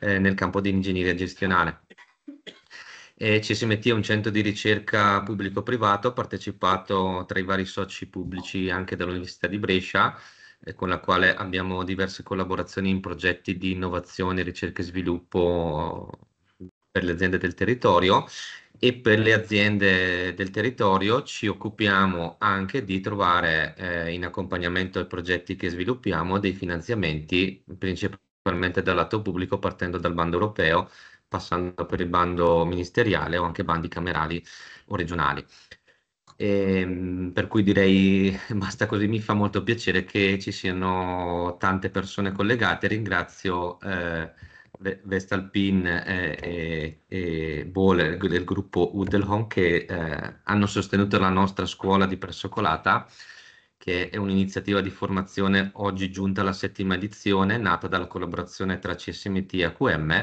eh, nel campo di ingegneria gestionale. E CSMT è un centro di ricerca pubblico-privato, partecipato tra i vari soci pubblici anche dall'Università di Brescia, eh, con la quale abbiamo diverse collaborazioni in progetti di innovazione, ricerca e sviluppo per le aziende del territorio e per le aziende del territorio ci occupiamo anche di trovare eh, in accompagnamento ai progetti che sviluppiamo dei finanziamenti principalmente normalmente dal lato pubblico partendo dal bando europeo, passando per il bando ministeriale o anche bandi camerali o regionali. E, ehm, per cui direi basta così, mi fa molto piacere che ci siano tante persone collegate, ringrazio eh, Vestalpin eh, e, e Bolle del gruppo Udelhom che eh, hanno sostenuto la nostra scuola di Persocolata che è un'iniziativa di formazione oggi giunta alla settima edizione, nata dalla collaborazione tra CSMT e AQM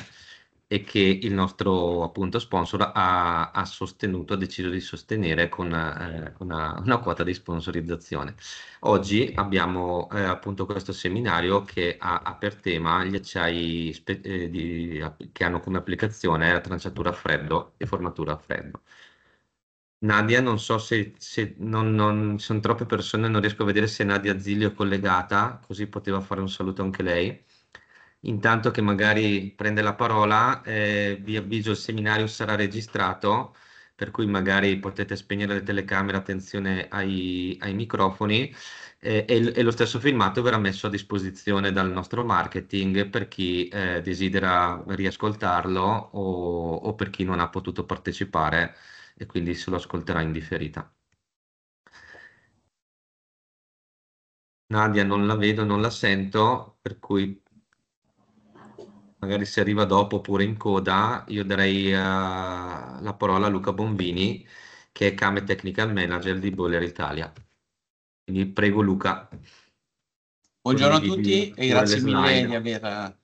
e che il nostro appunto sponsor ha, ha sostenuto, ha deciso di sostenere con eh, una, una, quota di sponsorizzazione. Oggi abbiamo eh, appunto questo seminario che ha, ha per tema gli acciai spe- eh, di, che hanno come applicazione la tranciatura a freddo e formatura a freddo. Nadia, non so se, se non, non, sono troppe persone, non riesco a vedere se Nadia Zilio è collegata, così poteva fare un saluto anche lei. Intanto che magari prende la parola, eh, vi avviso il seminario sarà registrato, per cui magari potete spegnere le telecamere, attenzione ai, ai microfoni, eh, e, e, lo stesso filmato verrà messo a disposizione dal nostro marketing per chi eh, desidera riascoltarlo o, o per chi non ha potuto partecipare e quindi se lo ascolterà in differita. Nadia non la vedo, non la sento, per cui magari se arriva dopo oppure in coda, io darei uh, la parola a Luca Bombini, che è Came Technical Manager di Boller Italia. Quindi prego Luca. Buongiorno a tutti e grazie mille di aver...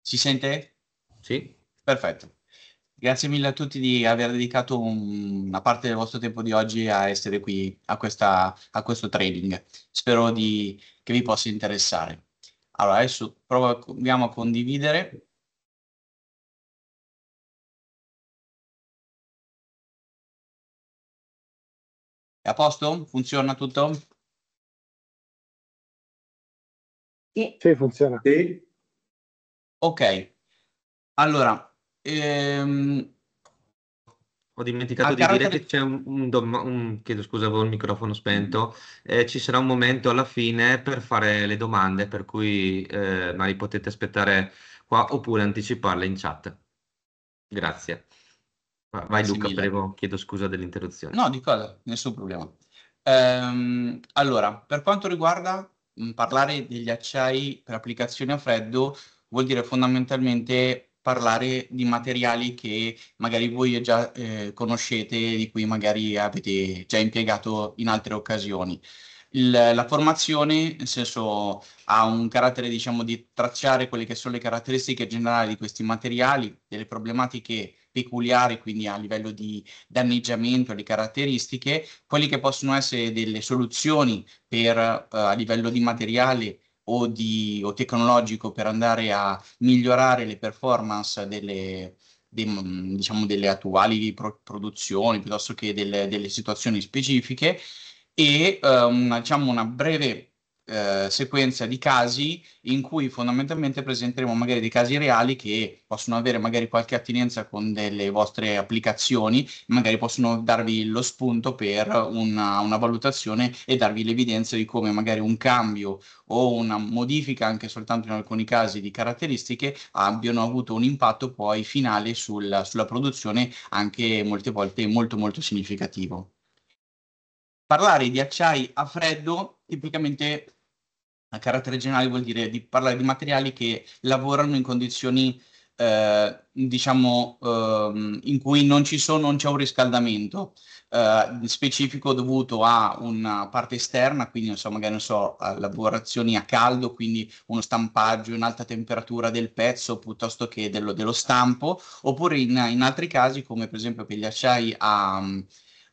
Si eh, sente? Sì. Perfetto. Grazie mille a tutti di aver dedicato un, una parte del vostro tempo di oggi a essere qui a, questa, a questo trading. Spero di, che vi possa interessare. Allora, adesso proviamo a condividere. È a posto? Funziona tutto? Sì, funziona. Sì. Ok. Allora, Ehm... Ho dimenticato di dire che c'è un, un, dom- un, chiedo scusa, avevo il microfono spento. Mm-hmm. Eh, ci sarà un momento alla fine per fare le domande, per cui eh, magari potete aspettare qua oppure anticiparle in chat. Grazie. Vai Grazie Luca, mille. prego, chiedo scusa dell'interruzione. No, di cosa? Nessun problema. Ehm, allora, per quanto riguarda mh, mm, parlare degli acciai per applicazioni a freddo, vuol dire fondamentalmente parlare di materiali che magari voi già eh, conoscete, di cui magari avete già impiegato in altre occasioni. Il, la formazione, nel senso, ha un carattere, diciamo, di tracciare quelle che sono le caratteristiche generali di questi materiali, delle problematiche peculiari, quindi a livello di danneggiamento, le caratteristiche, quelle che possono essere delle soluzioni per, eh, a livello di materiale, o, di, o tecnologico per andare a migliorare le performance delle, de, mm, diciamo, delle attuali pro- produzioni piuttosto che delle, delle situazioni specifiche e eh, una, diciamo, una breve eh, sequenza di casi in cui fondamentalmente presenteremo magari dei casi reali che possono avere magari qualche attinenza con delle vostre applicazioni, magari possono darvi lo spunto per una, una valutazione e darvi l'evidenza di come magari un cambio o una modifica anche soltanto in alcuni casi di caratteristiche abbiano avuto un impatto poi finale sul, sulla produzione anche molte volte molto molto significativo parlare di acciai a freddo tipicamente a carattere generale vuol dire di parlare di materiali che lavorano in condizioni eh, diciamo eh, in cui non ci sono, non c'è un riscaldamento eh, specifico dovuto a una parte esterna, quindi non so, magari non so, a lavorazioni a caldo, quindi uno stampaggio in alta temperatura del pezzo piuttosto che dello, dello stampo, oppure in, in, altri casi, come per esempio per gli acciai a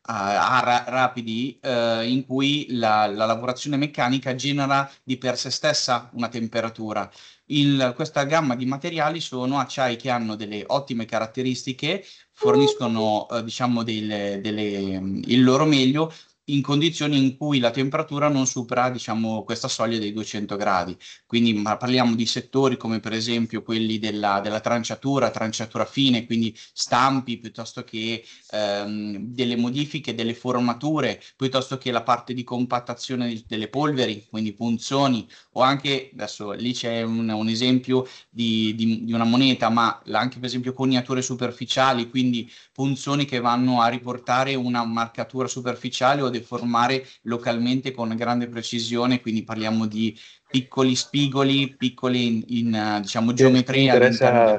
eh, a, ra- rapidi eh, in cui la, la, lavorazione meccanica genera di per sé stessa una temperatura. Il, questa gamma di materiali sono acciai che hanno delle ottime caratteristiche, forniscono eh, diciamo delle, delle, mm, il loro meglio in condizioni in cui la temperatura non supera diciamo, questa soglia dei 200 gradi. Quindi parliamo di settori come per esempio quelli della, della tranciatura, tranciatura fine, quindi stampi piuttosto che ehm, delle modifiche, delle formature, piuttosto che la parte di compattazione delle polveri, quindi punzoni, o anche, adesso lì c'è un, un esempio di, di, di una moneta, ma anche per esempio coniature superficiali, quindi punzoni che vanno a riportare una marcatura superficiale o deformare localmente con grande precisione, quindi parliamo di piccoli spigoli, piccoli in, in eh, diciamo, geometria della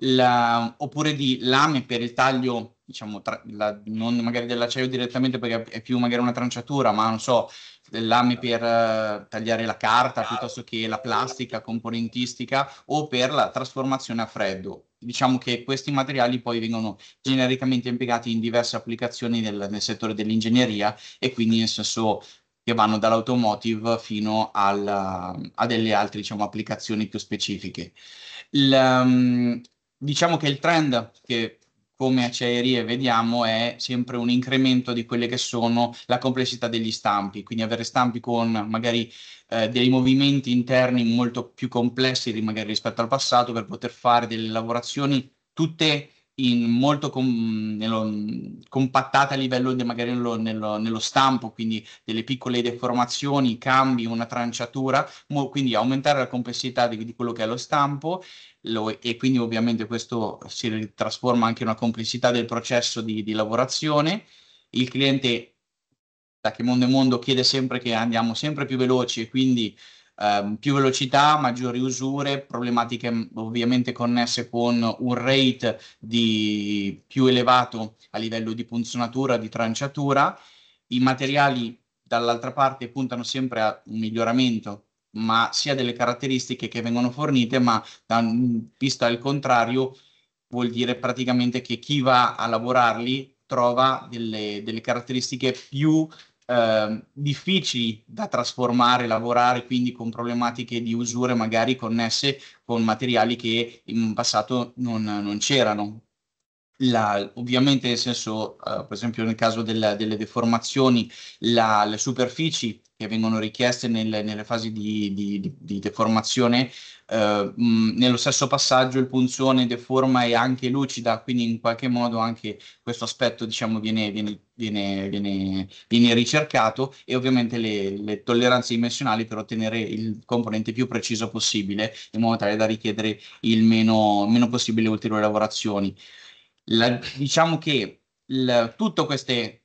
La, oppure di lame per il taglio diciamo, tra, la, non magari dell'acciaio direttamente perché è più magari una tranciatura, ma non so, lami per uh, tagliare la carta piuttosto che la plastica componentistica o per la trasformazione a freddo. Diciamo che questi materiali poi vengono genericamente impiegati in diverse applicazioni nel, nel settore dell'ingegneria e quindi nel senso che vanno dall'automotive fino al, a delle altre diciamo, applicazioni più specifiche. Il, um, diciamo che il trend che come acciaierie vediamo è sempre un incremento di quelle che sono la complessità degli stampi, quindi avere stampi con magari eh, dei movimenti interni molto più complessi magari rispetto al passato per poter fare delle lavorazioni tutte in molto com- nello, compattata a livello di magari nello, nello, nello, stampo, quindi delle piccole deformazioni, cambi, una tranciatura, mo- quindi aumentare la complessità di, di quello che è lo stampo lo- e quindi ovviamente questo si trasforma anche in una complessità del processo di, di lavorazione. Il cliente da che mondo è mondo chiede sempre che andiamo sempre più veloci e quindi eh, più velocità, maggiori usure, problematiche mm, ovviamente connesse con un rate di più elevato a livello di punzonatura, di tranciatura. I materiali dall'altra parte puntano sempre a un miglioramento ma sia delle caratteristiche che vengono fornite, ma da, vista il contrario vuol dire praticamente che chi va a lavorarli trova delle, delle caratteristiche più eh, difficili da trasformare, lavorare quindi con problematiche di usure magari connesse con materiali che in passato non, non c'erano. La, ovviamente nel senso, eh, per esempio nel caso del, delle deformazioni, la, le superfici che vengono richieste nel, nelle fasi di, di, di, di deformazione eh, mm, nello stesso passaggio il punzone deforma e anche lucida, quindi in qualche modo anche questo aspetto diciamo, viene, viene, viene, viene ricercato e ovviamente le, le, tolleranze dimensionali per ottenere il componente più preciso possibile, in modo tale da richiedere il meno, meno possibile ulteriori lavorazioni. La, diciamo che tutte queste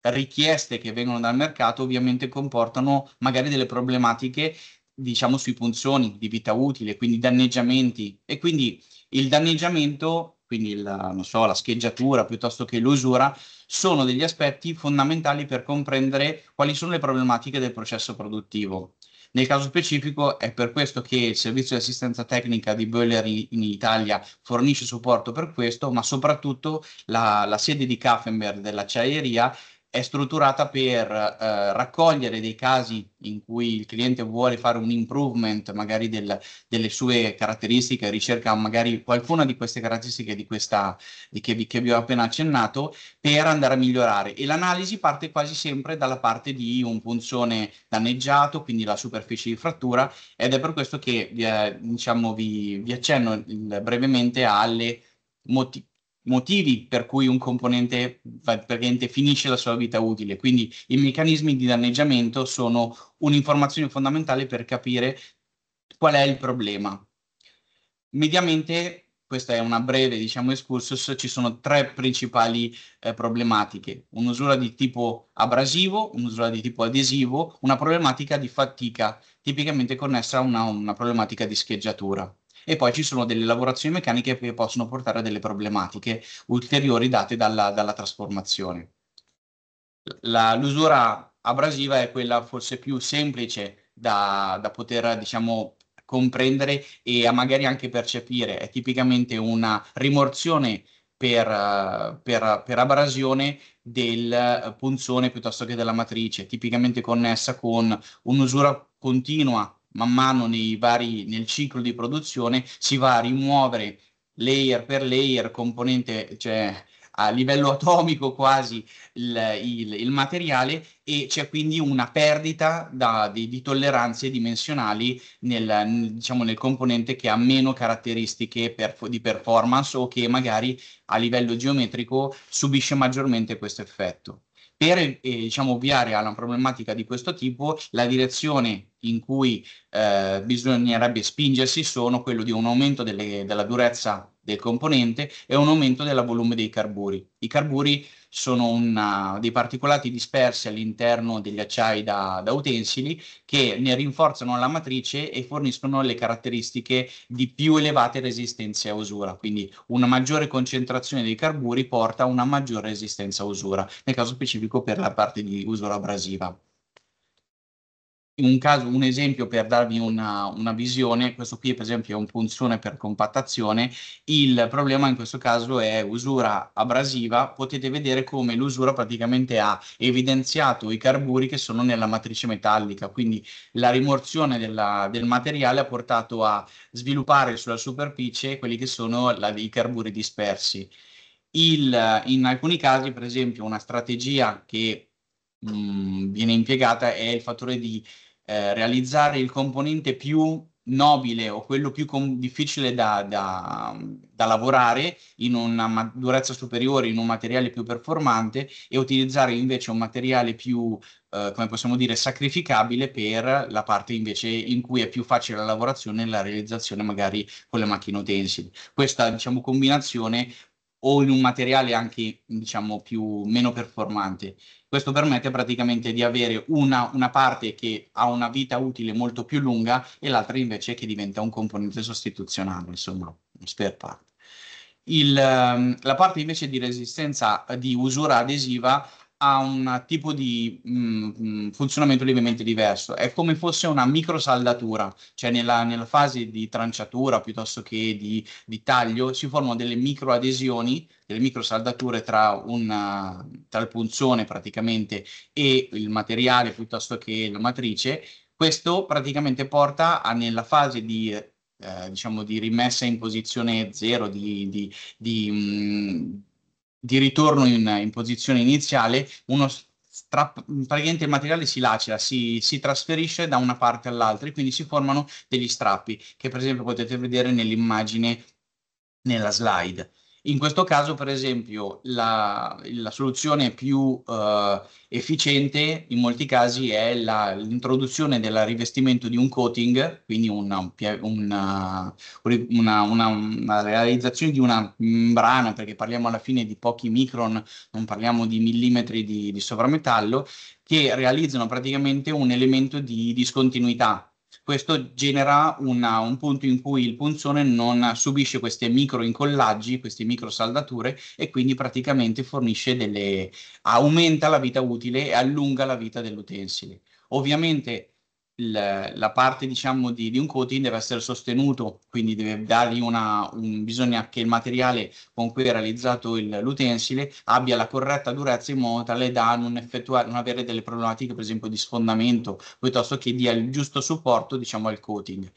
richieste che vengono dal mercato ovviamente comportano magari delle problematiche diciamo sui punzioni di vita utile, quindi danneggiamenti e quindi il danneggiamento, quindi il, so, la scheggiatura piuttosto che l'usura, sono degli aspetti fondamentali per comprendere quali sono le problematiche del processo produttivo. Nel caso specifico è per questo che il servizio di assistenza tecnica di Boiler in Italia fornisce supporto per questo, ma soprattutto la, la sede di Kaffenberg dell'acciaieria è strutturata per eh, raccogliere dei casi in cui il cliente vuole fare un improvement magari del, delle sue caratteristiche, ricerca magari qualcuna di queste caratteristiche di questa, di che, vi, che, vi ho appena accennato, per andare a migliorare. E l'analisi parte quasi sempre dalla parte di un punzone danneggiato, quindi la superficie di frattura, ed è per questo che eh, diciamo, vi, vi accenno il, brevemente alle motivazioni motivi per cui un componente finisce la sua vita utile. Quindi i meccanismi di danneggiamento sono un'informazione fondamentale per capire qual è il problema. Mediamente, questa è una breve diciamo, excursus, ci sono tre principali eh, problematiche. Un'usura di tipo abrasivo, un'usura di tipo adesivo, una problematica di fatica, tipicamente connessa a una, una problematica di scheggiatura e poi ci sono delle lavorazioni meccaniche che possono portare a delle problematiche ulteriori date dalla, dalla trasformazione. La, l'usura abrasiva è quella forse più semplice da, da poter diciamo, comprendere e magari anche percepire, è tipicamente una rimorzione per, per, per, abrasione del punzone piuttosto che della matrice, tipicamente connessa con un'usura continua man mano vari, nel ciclo di produzione si va a rimuovere layer per layer, componente, cioè a livello atomico quasi il, il, il materiale e c'è quindi una perdita da, di, di, tolleranze dimensionali nel, diciamo, nel, componente che ha meno caratteristiche per, di performance o che magari a livello geometrico subisce maggiormente questo effetto. Per eh, diciamo, ovviare a una problematica di questo tipo, la direzione in cui eh, bisognerebbe spingersi sono quello di un aumento delle, della durezza del componente e un aumento del volume dei carburi. I carburi sono una, dei particolati dispersi all'interno degli acciai da, da, utensili che ne rinforzano la matrice e forniscono le caratteristiche di più elevate resistenze a usura. Quindi una maggiore concentrazione dei carburi porta a una maggiore resistenza a usura, nel caso specifico per la parte di usura abrasiva un, caso, un esempio per darvi una, una, visione, questo qui per esempio è un punzone per compattazione, il problema in questo caso è usura abrasiva, potete vedere come l'usura praticamente ha evidenziato i carburi che sono nella matrice metallica, quindi la rimorsione della, del materiale ha portato a sviluppare sulla superficie quelli che sono la, i carburi dispersi. Il, in alcuni casi, per esempio, una strategia che mm, viene impiegata è il fattore di eh, realizzare il componente più nobile o quello più com- difficile da, da, da, lavorare in una durezza superiore, in un materiale più performante e utilizzare invece un materiale più, eh, come possiamo dire, sacrificabile per la parte invece in cui è più facile la lavorazione e la realizzazione magari con le macchine utensili. Questa diciamo, combinazione o in un materiale anche diciamo, più, meno performante questo permette praticamente di avere una, una parte che ha una vita utile molto più lunga e l'altra invece che diventa un componente sostituzionale, insomma, un spare part. Il, ehm, la parte invece di resistenza di usura adesiva ha un tipo di mh, mm, mm, funzionamento lievemente diverso, è come fosse una microsaldatura, cioè nella, nella fase di tranciatura piuttosto che di, di taglio si formano delle microadesioni, delle microsaldature tra, una, tra il punzone praticamente e il materiale piuttosto che la matrice, questo praticamente porta a, nella fase di eh, diciamo di rimessa in posizione zero, di, di, di, mm, di ritorno in, in posizione iniziale, uno tra, praticamente il materiale si lacera, si, si, trasferisce da una parte all'altra e quindi si formano degli strappi che per esempio potete vedere nell'immagine nella slide. In questo caso, per esempio, la, la soluzione più eh, efficiente in molti casi è la, l'introduzione del rivestimento di un coating, quindi una, uh, una, una, una, realizzazione di una membrana, perché parliamo alla fine di pochi micron, non parliamo di millimetri di, di sovrametallo, che realizzano praticamente un elemento di discontinuità questo genera una, un punto in cui il punzone non subisce questi micro incollaggi, queste micro saldature e quindi praticamente fornisce delle, aumenta la vita utile e allunga la vita dell'utensile. Ovviamente il, la parte diciamo di, di, un coating deve essere sostenuto, quindi deve dargli una, un, bisogna che il materiale con cui è realizzato il, l'utensile abbia la corretta durezza in modo tale da non, effettuare, non avere delle problematiche per esempio di sfondamento piuttosto che dia il giusto supporto diciamo al coating.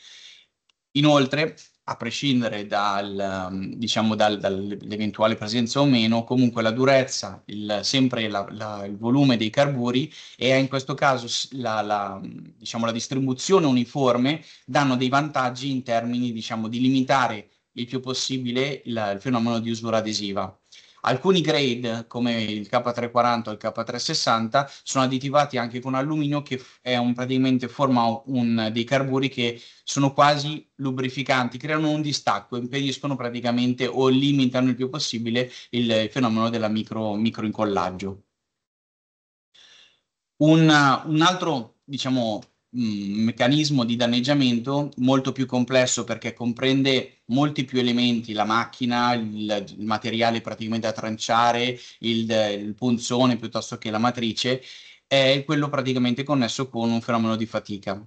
Inoltre a prescindere dal, um, diciamo, dal, dall'eventuale presenza o meno, comunque la durezza, il, sempre la, la, il volume dei carburi e in questo caso la, la, diciamo, la distribuzione uniforme danno dei vantaggi in termini diciamo, di limitare il più possibile il, il fenomeno di usura adesiva. Alcuni grade, come il K340 e il K360, sono additivati anche con alluminio, che è un, praticamente forma un, dei carburi che sono quasi lubrificanti, creano un distacco, impediscono praticamente o limitano il più possibile il fenomeno della micro, incollaggio. Un, un altro, diciamo, meccanismo di danneggiamento molto più complesso perché comprende molti più elementi, la macchina, il, il materiale praticamente da tranciare, il, il punzone piuttosto che la matrice, è quello praticamente connesso con un fenomeno di fatica.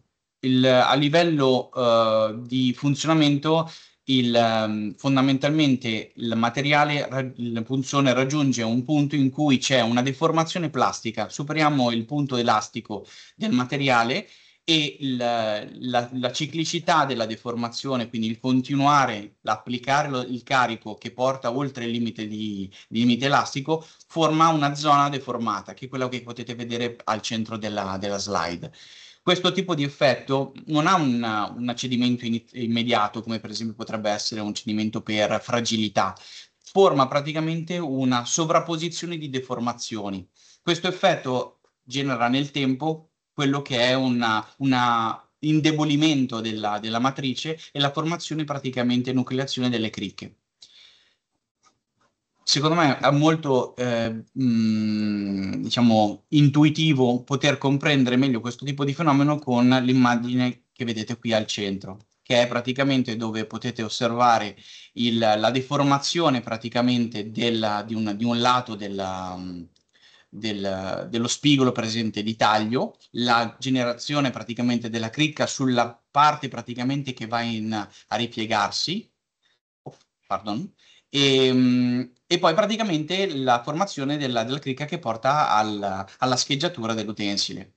Il, a livello uh, di funzionamento, il, um, fondamentalmente il materiale, il punzone raggiunge un punto in cui c'è una deformazione plastica, superiamo il punto elastico del materiale e il, la, la, ciclicità della deformazione, quindi il continuare l'applicare lo, il carico che porta oltre il limite, di, di limite, elastico, forma una zona deformata, che è quello che potete vedere al centro della, della slide. Questo tipo di effetto non ha una, un cedimento in, immediato, come per esempio potrebbe essere un cedimento per fragilità, forma praticamente una sovrapposizione di deformazioni. Questo effetto genera nel tempo quello che è un indebolimento della, della matrice e la formazione praticamente nucleazione delle cricche secondo me è molto eh, mh, mm, diciamo, intuitivo poter comprendere meglio questo tipo di fenomeno con l'immagine che vedete qui al centro che è praticamente dove potete osservare il, la deformazione praticamente della, di, un, di, un, lato della, mm, del, dello spigolo presente di taglio, la generazione praticamente della cricca sulla parte praticamente che va in, a ripiegarsi, oh, pardon, e, ehm, e, poi praticamente la formazione della, della cricca che porta al, alla scheggiatura dell'utensile.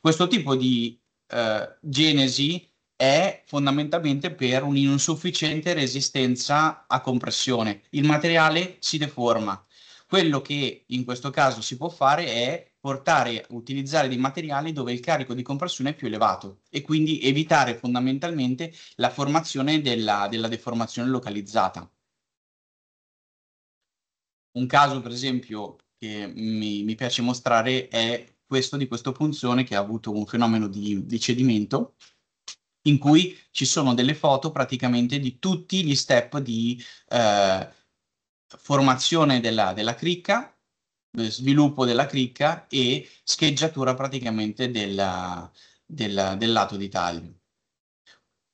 Questo tipo di eh, genesi è fondamentalmente per un'insufficiente resistenza a compressione. Il materiale si deforma, quello che in questo caso si può fare è portare, utilizzare dei materiali dove il carico di compressione è più elevato e quindi evitare fondamentalmente la formazione della, della deformazione localizzata. Un caso, per esempio, che mi, mi piace mostrare è questo di questo punzone che ha avuto un fenomeno di, di cedimento in cui ci sono delle foto praticamente di tutti gli step di, eh, formazione della, della cricca, eh, sviluppo della cricca e scheggiatura praticamente della, della, del lato di taglio.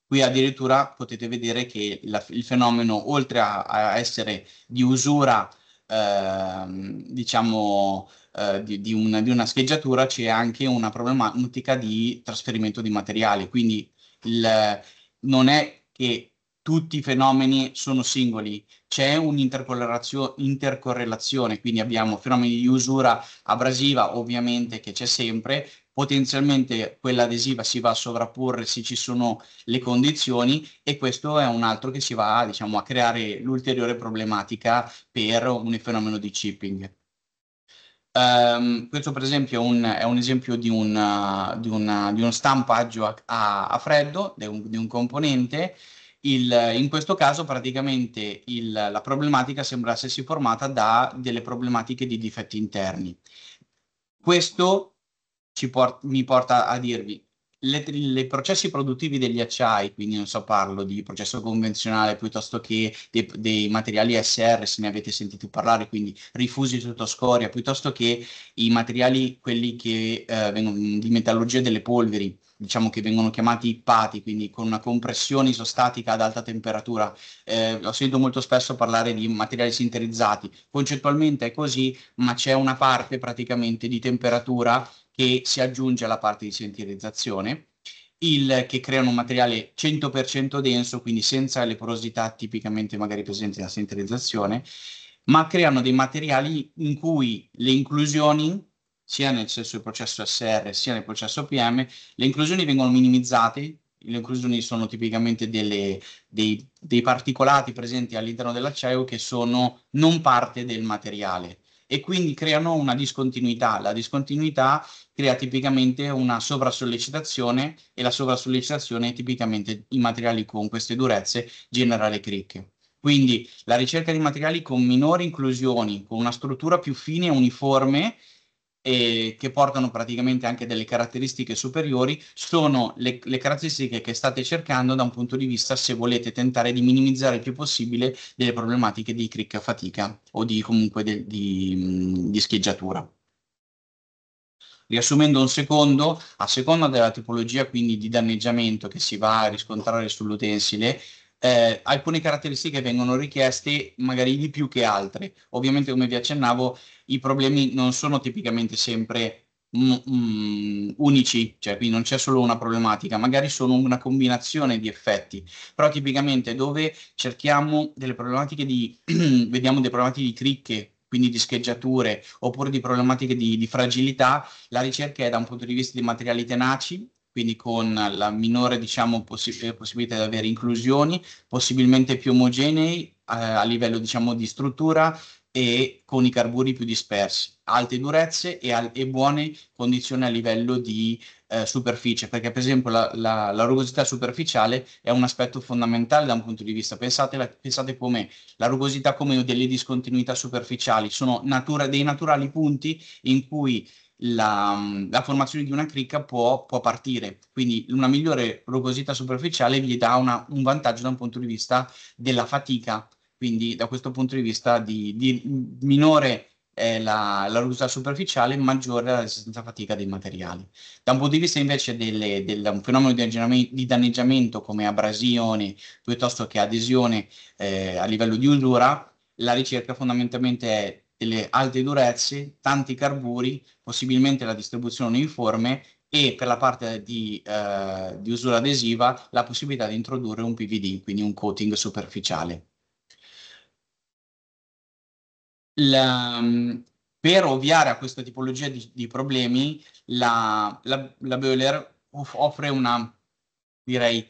Qui addirittura potete vedere che la, il fenomeno, oltre a, a essere di usura, eh, diciamo, eh, di, di, una, di, una, scheggiatura, c'è anche una problematica di trasferimento di materiali. Quindi il, non è che tutti i fenomeni sono singoli, c'è un'intercorrelazione, quindi abbiamo fenomeni di usura abrasiva, ovviamente che c'è sempre, potenzialmente quella adesiva si va a sovrapporre se ci sono le condizioni e questo è un altro che si va diciamo, a creare l'ulteriore problematica per un fenomeno di chipping. Um, questo per esempio è un, è un esempio di, un, di, una, di, uno stampaggio a, a, a freddo di un, di un componente il, in questo caso praticamente il, la problematica sembra essersi formata da delle problematiche di difetti interni. Questo port- mi porta a dirvi, i processi produttivi degli acciai, quindi non so, parlo di processo convenzionale piuttosto che dei, dei materiali SR, se ne avete sentito parlare, quindi rifusi sotto scoria, piuttosto che i materiali, quelli che eh, vengono di metallurgia delle polveri, diciamo che vengono chiamati ippati, quindi con una compressione isostatica ad alta temperatura. Eh, ho sentito molto spesso parlare di materiali sinterizzati, concettualmente è così, ma c'è una parte praticamente di temperatura che si aggiunge alla parte di sinterizzazione. Il, che creano un materiale 100% denso, quindi senza le porosità tipicamente magari presenti nella sinterizzazione, ma creano dei materiali in cui le inclusioni sia nel senso del processo SR sia nel processo PM, le inclusioni vengono minimizzate, le inclusioni sono tipicamente delle, dei, dei particolati presenti all'interno dell'acciaio che sono non parte del materiale e quindi creano una discontinuità. La discontinuità crea tipicamente una sovrasollecitazione e la sovrasollecitazione tipicamente i materiali con queste durezze genera le cricche. Quindi la ricerca di materiali con minori inclusioni, con una struttura più fine e uniforme e che portano praticamente anche delle caratteristiche superiori, sono le, le caratteristiche che state cercando da un punto di vista se volete tentare di minimizzare il più possibile delle problematiche di click fatica o di comunque de, di, di scheggiatura. Riassumendo un secondo, a seconda della tipologia quindi di danneggiamento che si va a riscontrare sull'utensile, eh, alcune caratteristiche vengono richieste magari di più che altre. Ovviamente, come vi accennavo, i problemi non sono tipicamente sempre m- m- mm, unici, cioè qui non c'è solo una problematica, magari sono una combinazione di effetti, però tipicamente dove cerchiamo delle problematiche di, vediamo dei problematiche di cricche, quindi di scheggiature oppure di problematiche di, di, fragilità, la ricerca è da un punto di vista di materiali tenaci, quindi con la minore diciamo, possi- eh, possibilità di avere inclusioni, possibilmente più omogenei eh, a livello diciamo, di struttura e con i carburi più dispersi, alte durezze e, al- e buone condizioni a livello di eh, superficie, perché per esempio la, la, la, rugosità superficiale è un aspetto fondamentale da un punto di vista, pensate, pensate come la rugosità come delle discontinuità superficiali, sono natura- dei naturali punti in cui la, la, formazione di una cricca può, può, partire. Quindi una migliore rugosità superficiale gli dà una, un vantaggio da un punto di vista della fatica, quindi da questo punto di vista di, di minore è la, la, rugosità superficiale, maggiore la resistenza a fatica dei materiali. Da un punto di vista invece delle, del un fenomeno di, di, danneggiamento come abrasione piuttosto che adesione eh, a livello di usura, la ricerca fondamentalmente è delle alte durezze, tanti carburi, possibilmente la distribuzione uniforme e per la parte di, eh, di, usura adesiva la possibilità di introdurre un PVD, quindi un coating superficiale. La, per ovviare a questa tipologia di, di problemi, la, la, la Böhler offre una, direi,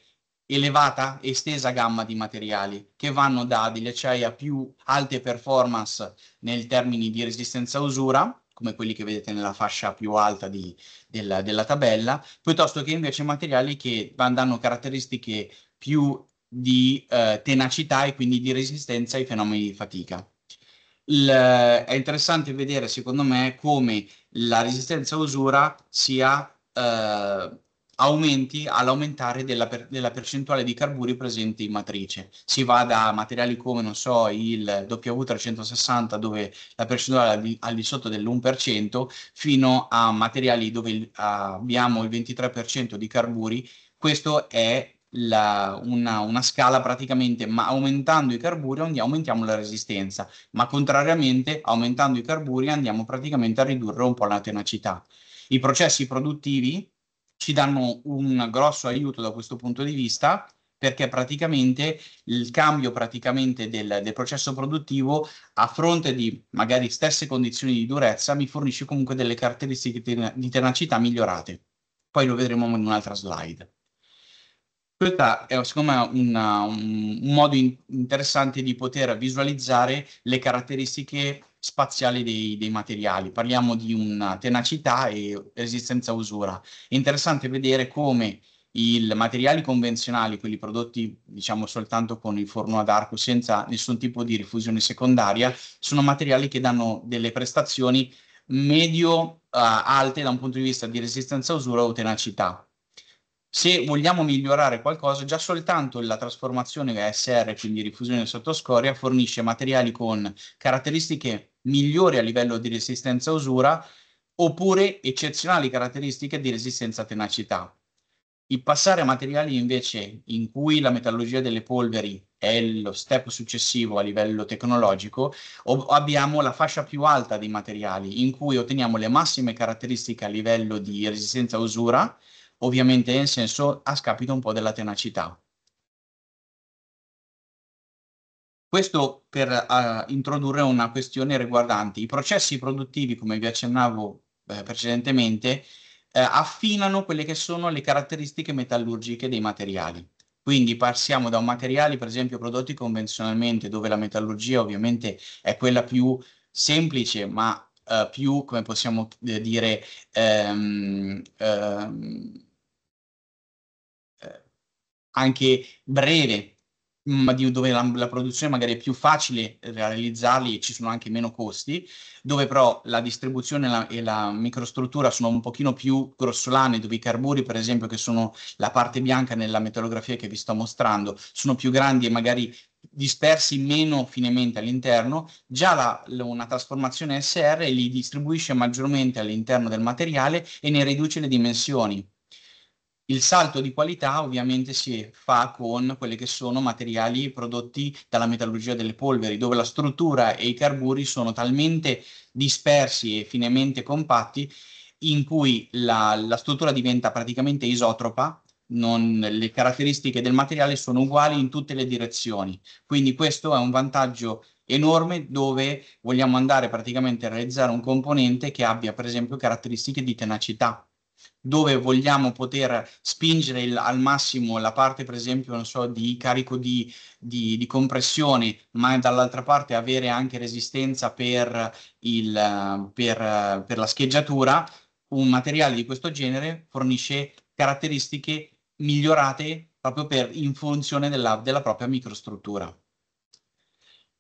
elevata e estesa gamma di materiali che vanno da degli acciai a più alte performance nel termini di resistenza usura, come quelli che vedete nella fascia più alta di, della, della, tabella, piuttosto che invece materiali che danno caratteristiche più di eh, tenacità e quindi di resistenza ai fenomeni di fatica. Il, è interessante vedere, secondo me, come la resistenza usura sia eh, aumenti all'aumentare della, per, della, percentuale di carburi presenti in matrice. Si va da materiali come, non so, il W360 dove la percentuale è al di, al di sotto dell'1% fino a materiali dove abbiamo il 23% di carburi. Questo è la, una, una, scala praticamente, ma aumentando i carburi aumentiamo la resistenza, ma contrariamente aumentando i carburi andiamo praticamente a ridurre un po' la tenacità. I processi produttivi ci danno un grosso aiuto da questo punto di vista perché praticamente il cambio praticamente del, del, processo produttivo a fronte di magari stesse condizioni di durezza mi fornisce comunque delle caratteristiche di tenacità migliorate. Poi lo vedremo in un'altra slide. Questo è secondo me una, un, un, modo in, interessante di poter visualizzare le caratteristiche spaziale dei, dei, materiali, parliamo di una tenacità e resistenza a usura. È interessante vedere come i materiali convenzionali, quelli prodotti diciamo soltanto con il forno ad arco senza nessun tipo di rifusione secondaria, sono materiali che danno delle prestazioni medio uh, alte da un punto di vista di resistenza a usura o tenacità se vogliamo migliorare qualcosa, già soltanto la trasformazione SR, quindi rifusione sotto scoria, fornisce materiali con caratteristiche migliori a livello di resistenza usura oppure eccezionali caratteristiche di resistenza tenacità. Il passare a materiali invece in cui la metallurgia delle polveri è lo step successivo a livello tecnologico, abbiamo la fascia più alta dei materiali in cui otteniamo le massime caratteristiche a livello di resistenza usura ovviamente nel senso a scapito un po' della tenacità. Questo per uh, introdurre una questione riguardante i processi produttivi, come vi accennavo eh, precedentemente, eh, affinano quelle che sono le caratteristiche metallurgiche dei materiali. Quindi passiamo da materiali, per esempio, prodotti convenzionalmente, dove la metallurgia ovviamente è quella più semplice, ma eh, più, come possiamo eh, dire, ehm, ehm, anche breve, mm, di, dove la, la, produzione magari è più facile realizzarli e ci sono anche meno costi, dove però la distribuzione e la, e la, microstruttura sono un pochino più grossolane, dove i carburi, per esempio, che sono la parte bianca nella metallografia che vi sto mostrando, sono più grandi e magari dispersi meno finemente all'interno, già la, la, una trasformazione SR li distribuisce maggiormente all'interno del materiale e ne riduce le dimensioni il salto di qualità ovviamente si fa con quelli che sono materiali prodotti dalla metallurgia delle polveri, dove la struttura e i carburi sono talmente dispersi e finemente compatti in cui la, la struttura diventa praticamente isotropa, non, le caratteristiche del materiale sono uguali in tutte le direzioni. Quindi questo è un vantaggio enorme dove vogliamo andare praticamente a realizzare un componente che abbia per esempio caratteristiche di tenacità dove vogliamo poter spingere il, al massimo la parte per esempio so, di carico di, di, di, compressione, ma dall'altra parte avere anche resistenza per, il, per, per la scheggiatura, un materiale di questo genere fornisce caratteristiche migliorate proprio per, in funzione della, della propria microstruttura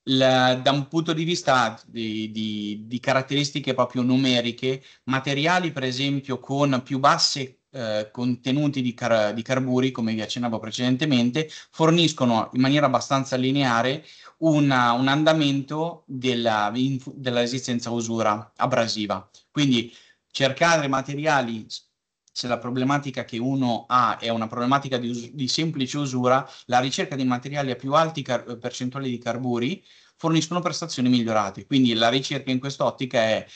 la, da un punto di vista di, di, di, caratteristiche proprio numeriche, materiali per esempio con più bassi eh, contenuti di, car- di carburi, come vi accennavo precedentemente, forniscono in maniera abbastanza lineare una, un andamento della, della resistenza usura abrasiva. Quindi cercare materiali se la problematica che uno ha è una problematica di, us- di semplice usura, la ricerca di materiali a più alti car- eh, percentuali di carburi forniscono prestazioni migliorate. Quindi la ricerca in quest'ottica è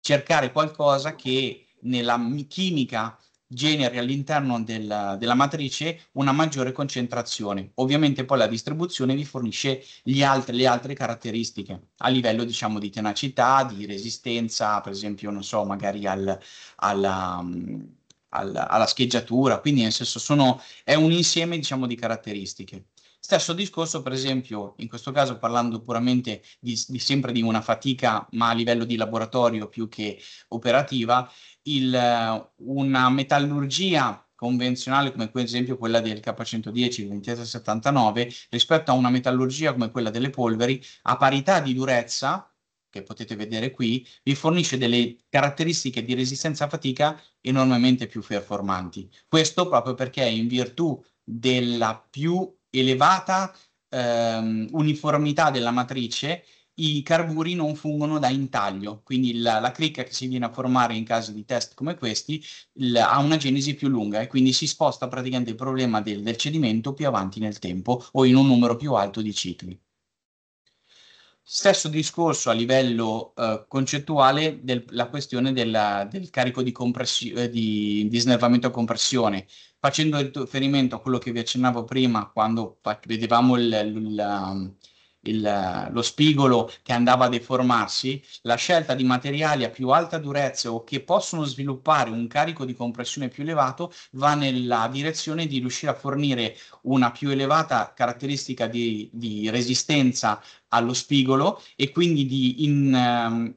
cercare qualcosa che nella chimica generi all'interno della, della, matrice una maggiore concentrazione. Ovviamente poi la distribuzione vi fornisce altri, le altre caratteristiche a livello diciamo di tenacità, di resistenza, per esempio, non so, magari al, alla, alla, alla, scheggiatura, quindi nel senso sono, è un insieme diciamo di caratteristiche. Stesso discorso, per esempio, in questo caso parlando puramente di, di sempre di una fatica, ma a livello di laboratorio più che operativa, il, eh, una metallurgia convenzionale come per esempio quella del K110, il rispetto a una metallurgia come quella delle polveri, a parità di durezza, che potete vedere qui, vi fornisce delle caratteristiche di resistenza a fatica enormemente più performanti. Questo proprio perché in virtù della più elevata ehm, uniformità della matrice i carburi non fungono da intaglio, quindi la, la, cricca che si viene a formare in caso di test come questi la, ha una genesi più lunga e quindi si sposta praticamente il problema del, del cedimento più avanti nel tempo o in un numero più alto di cicli. Stesso discorso a livello eh, concettuale della questione della, del carico di, compressi- eh, di, di snervamento a compressione, facendo riferimento a quello che vi accennavo prima quando vedevamo il, il, il, lo spigolo che andava a deformarsi, la scelta di materiali a più alta durezza o che possono sviluppare un carico di compressione più elevato va nella direzione di riuscire a fornire una più elevata caratteristica di, di resistenza allo spigolo e quindi di in, um,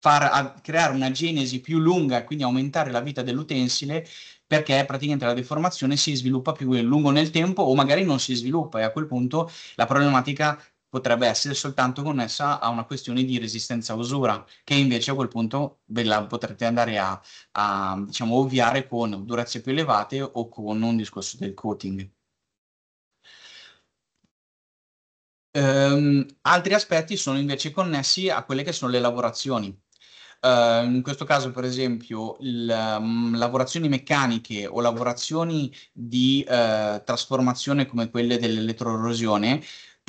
far creare una genesi più lunga e quindi aumentare la vita dell'utensile perché praticamente la deformazione si sviluppa più lungo nel tempo o magari non si sviluppa e a quel punto la problematica potrebbe essere soltanto connessa a una questione di resistenza a usura, che invece a quel punto ve la potrete andare a, a diciamo, ovviare con durezze più elevate o con un discorso del coating. Um, altri aspetti sono invece connessi a quelle che sono le lavorazioni. Uh, in questo caso, per esempio, il, um, lavorazioni meccaniche o lavorazioni di uh, trasformazione come quelle dell'elettroerosione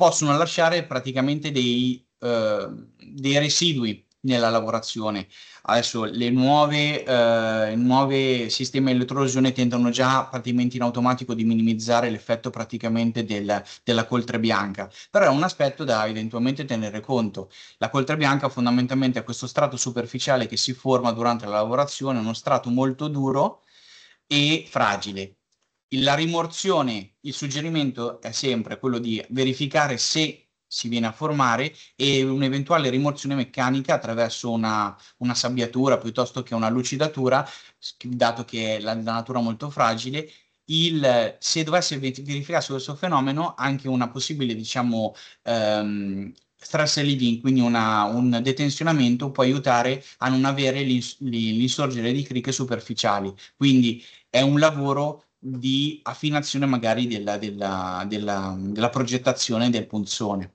possono lasciare praticamente dei, eh, dei residui nella lavorazione. Adesso le nuove, eh, nuove sistemi di elettrolusione tendono già praticamente in automatico di minimizzare l'effetto praticamente del, della coltre bianca, però è un aspetto da eventualmente tenere conto. La coltre bianca fondamentalmente è questo strato superficiale che si forma durante la lavorazione, uno strato molto duro e fragile la rimorsione, il suggerimento è sempre quello di verificare se si viene a formare e un'eventuale rimorsione meccanica attraverso una, una sabbiatura piuttosto che una lucidatura, dato che è la, la natura molto fragile, il, se dovesse verificarsi questo fenomeno, anche una possibile, diciamo, ehm, stress leading, quindi una, un detensionamento, può aiutare a non avere l'ins- l'insorgere di cricche superficiali. Quindi è un lavoro di affinazione magari della, della, della, della progettazione del punzone.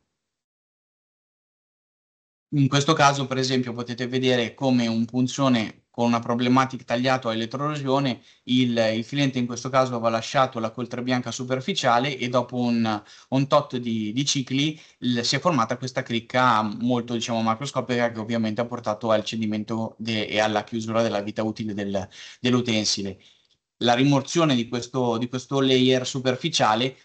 In questo caso, per esempio, potete vedere come un punzone con una problematica tagliato a elettrorosione, il, il, cliente in questo caso aveva lasciato la coltre bianca superficiale e dopo un, un tot di, di cicli il, si è formata questa cricca molto diciamo, macroscopica che ovviamente ha portato al cedimento e alla chiusura della vita utile del, dell'utensile la rimozione di questo, di questo layer superficiale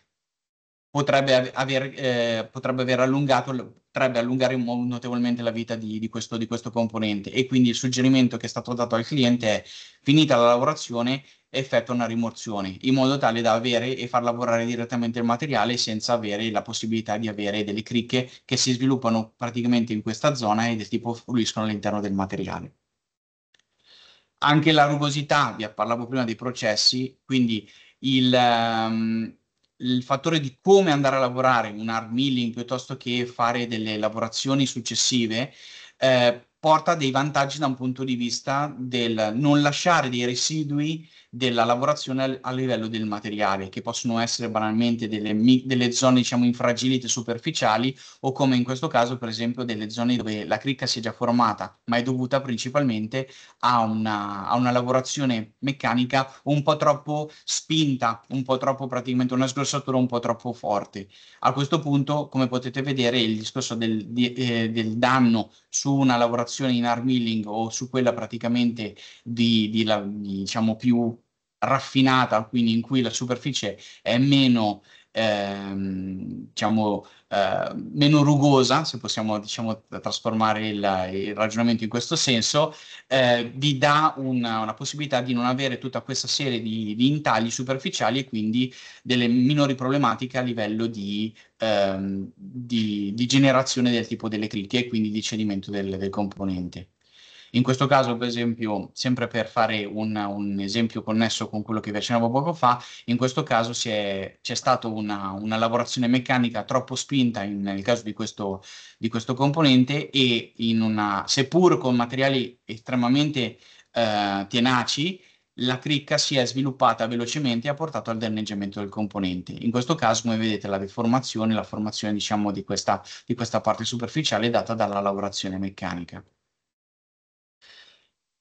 potrebbe aver, eh, potrebbe aver allungato potrebbe allungare notevolmente la vita di, di, questo, di, questo, componente e quindi il suggerimento che è stato dato al cliente è finita la lavorazione effettua una rimozione in modo tale da avere e far lavorare direttamente il materiale senza avere la possibilità di avere delle cricche che si sviluppano praticamente in questa zona e del tipo fluiscono all'interno del materiale anche la rugosità, vi parlavo prima dei processi, quindi il, um, il fattore di come andare a lavorare un hard milling piuttosto che fare delle lavorazioni successive eh, porta dei vantaggi da un punto di vista del non lasciare dei residui della lavorazione a livello del materiale, che possono essere banalmente delle, delle zone diciamo infragilite superficiali o come in questo caso per esempio delle zone dove la cricca si è già formata, ma è dovuta principalmente a una, a una lavorazione meccanica un po' troppo spinta, un po' troppo praticamente una sgrossatura un po' troppo forte. A questo punto, come potete vedere, il discorso del, di, eh, del danno su una lavorazione lavorazione in arm milling o su quella praticamente di, di, di, diciamo più raffinata, quindi in cui la superficie è meno ehm, diciamo, eh, meno rugosa, se possiamo diciamo, trasformare il, il, ragionamento in questo senso, eh, vi dà una, una, possibilità di non avere tutta questa serie di, di, intagli superficiali e quindi delle minori problematiche a livello di, ehm, di, di generazione del tipo delle critiche e quindi di cedimento del, del componente. In questo caso, per esempio, sempre per fare un, un esempio connesso con quello che vi accennavo poco fa, in questo caso è, c'è stata una, una, lavorazione meccanica troppo spinta in, nel caso di questo, di questo componente e una, seppur con materiali estremamente eh, tenaci, la cricca si è sviluppata velocemente e ha portato al danneggiamento del componente. In questo caso, come vedete, la deformazione, la formazione diciamo, di, questa, di questa parte superficiale è data dalla lavorazione meccanica.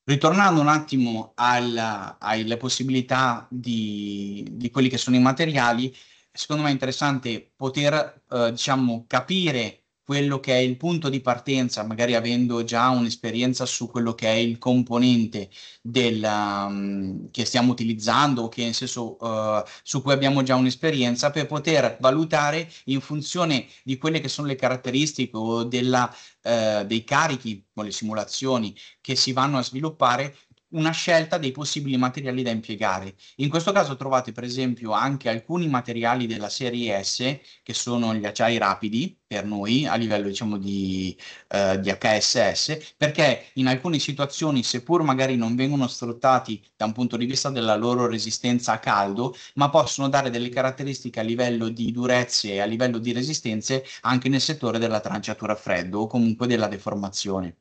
Ritornando un attimo alla, alle possibilità di, di, quelli che sono i materiali, secondo me è interessante poter eh, diciamo, capire quello che è il punto di partenza, magari avendo già un'esperienza su quello che è il componente del, um, che stiamo utilizzando, che nel senso uh, su cui abbiamo già un'esperienza, per poter valutare in funzione di quelle che sono le caratteristiche o della, uh, dei carichi o le simulazioni che si vanno a sviluppare, una scelta dei possibili materiali da impiegare. In questo caso trovate per esempio anche alcuni materiali della serie S che sono gli acciai rapidi per noi a livello diciamo di, eh, di HSS perché in alcune situazioni seppur magari non vengono sfruttati da un punto di vista della loro resistenza a caldo ma possono dare delle caratteristiche a livello di durezze e a livello di resistenze anche nel settore della tranciatura a freddo o comunque della deformazione.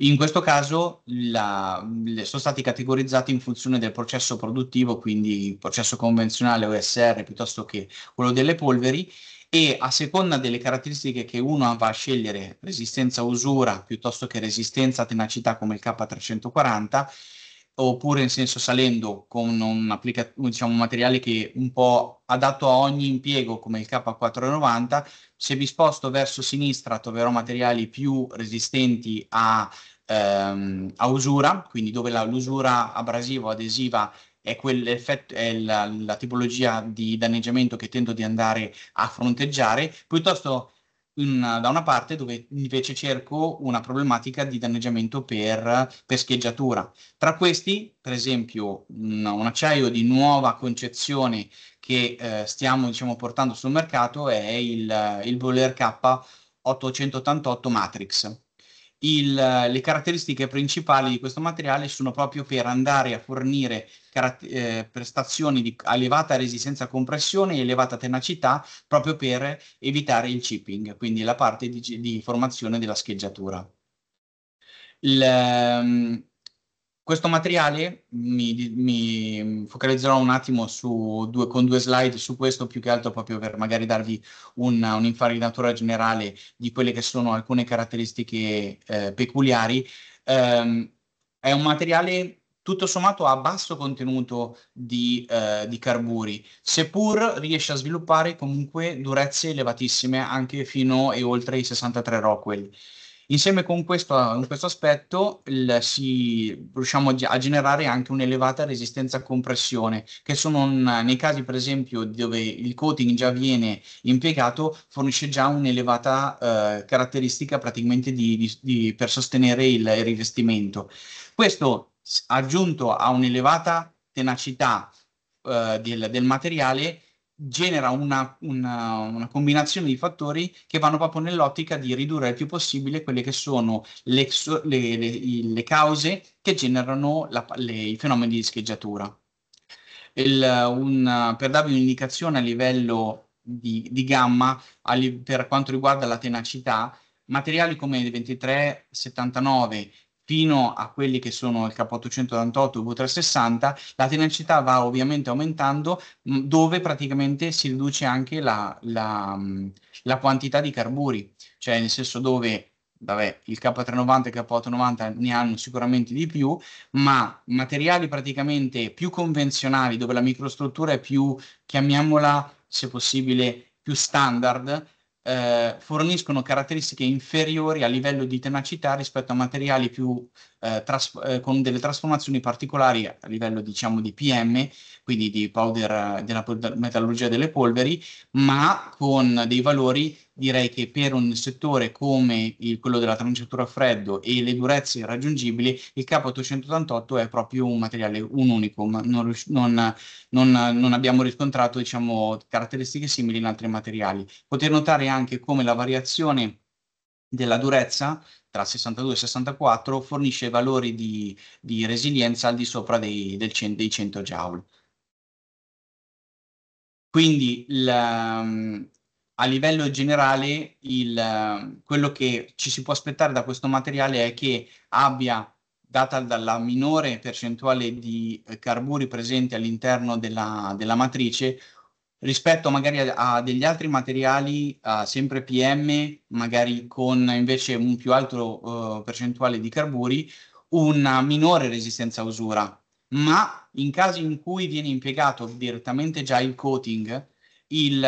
In questo caso la, sono stati categorizzati in funzione del processo produttivo, quindi il processo convenzionale OSR piuttosto che quello delle polveri, e a seconda delle caratteristiche che uno va a scegliere, resistenza a usura piuttosto che resistenza a tenacità come il K340, oppure in senso salendo con un, applica- diciamo, un materiale che è un po' adatto a ogni impiego come il K490, se mi sposto verso sinistra troverò materiali più resistenti a, ehm, a usura, quindi dove la, l'usura abrasiva o adesiva è, è la, la tipologia di danneggiamento che tento di andare a fronteggiare, piuttosto in, da una parte dove invece cerco una problematica di danneggiamento per, pescheggiatura. Tra questi, per esempio, un, un acciaio di nuova concezione che eh, stiamo diciamo, portando sul mercato è il, il Boiler K888 Matrix il, le caratteristiche principali di questo materiale sono proprio per andare a fornire carat- eh, prestazioni di elevata resistenza a compressione e elevata tenacità proprio per evitare il chipping, quindi la parte di, di formazione della scheggiatura. Il, ehm, questo materiale mi, mi focalizzerò un attimo due, con due slide su questo, più che altro proprio per magari darvi una, un'infarinatura generale di quelle che sono alcune caratteristiche eh, peculiari. Um, è un materiale tutto sommato a basso contenuto di, eh, di, carburi, seppur riesce a sviluppare comunque durezze elevatissime anche fino e oltre i 63 Rockwell. Insieme con questo, con questo aspetto il, si, riusciamo a generare anche un'elevata resistenza a compressione, che sono un, nei casi per esempio dove il coating già viene impiegato, fornisce già un'elevata eh, caratteristica praticamente di, di, di, per sostenere il, il rivestimento. Questo aggiunto a un'elevata tenacità eh, del, del materiale genera una, una, una, combinazione di fattori che vanno proprio nell'ottica di ridurre il più possibile quelle che sono le, le, le, le cause che generano la, i fenomeni di scheggiatura. Il, un, per darvi un'indicazione a livello di, di gamma a, per quanto riguarda la tenacità, materiali come il 2379 fino a quelli che sono il K888 V360, la tenacità va ovviamente aumentando, mm, dove praticamente si riduce anche la, la, mm, la quantità di carburi, cioè nel senso dove vabbè, il K390 e il K890 ne hanno sicuramente di più, ma materiali praticamente più convenzionali, dove la microstruttura è più, chiamiamola se possibile, più standard, eh, forniscono caratteristiche inferiori a livello di tenacità rispetto a materiali più, eh, tras- eh, con delle trasformazioni particolari a livello diciamo di PM, quindi di powder eh, della metallurgia delle polveri, ma con dei valori direi che per un settore come il, quello della tranciatura a freddo e le durezze irraggiungibili, il capo 888 è proprio un materiale, un unicum, non, non, non, non abbiamo riscontrato diciamo, caratteristiche simili in altri materiali. Poter notare anche come la variazione della durezza tra 62 e 64 fornisce valori di, di resilienza al di sopra dei, del, dei 100 joule. Quindi la, a livello generale il, quello che ci si può aspettare da questo materiale è che abbia, data dalla minore percentuale di eh, carburi presenti all'interno della, della matrice, rispetto magari a, a degli altri materiali uh, sempre PM, magari con invece un più alto uh, percentuale di carburi, una minore resistenza a usura. Ma in casi in cui viene impiegato direttamente già il coating, il,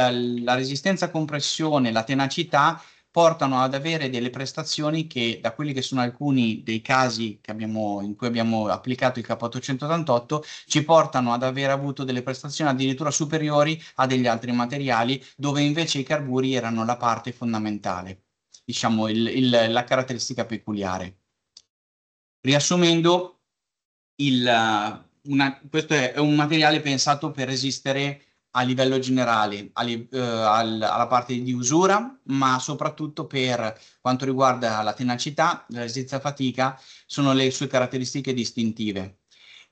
la resistenza a compressione, la tenacità portano ad avere delle prestazioni che da quelli che sono alcuni dei casi abbiamo, in cui abbiamo applicato il K888 ci portano ad aver avuto delle prestazioni addirittura superiori a degli altri materiali dove invece i carburi erano la parte fondamentale, diciamo il, il, la caratteristica peculiare. Riassumendo, il, una, questo è, è un materiale pensato per resistere a livello generale li, eh, al, alla parte di usura, ma soprattutto per quanto riguarda la tenacità, la resistenza fatica, sono le sue caratteristiche distintive.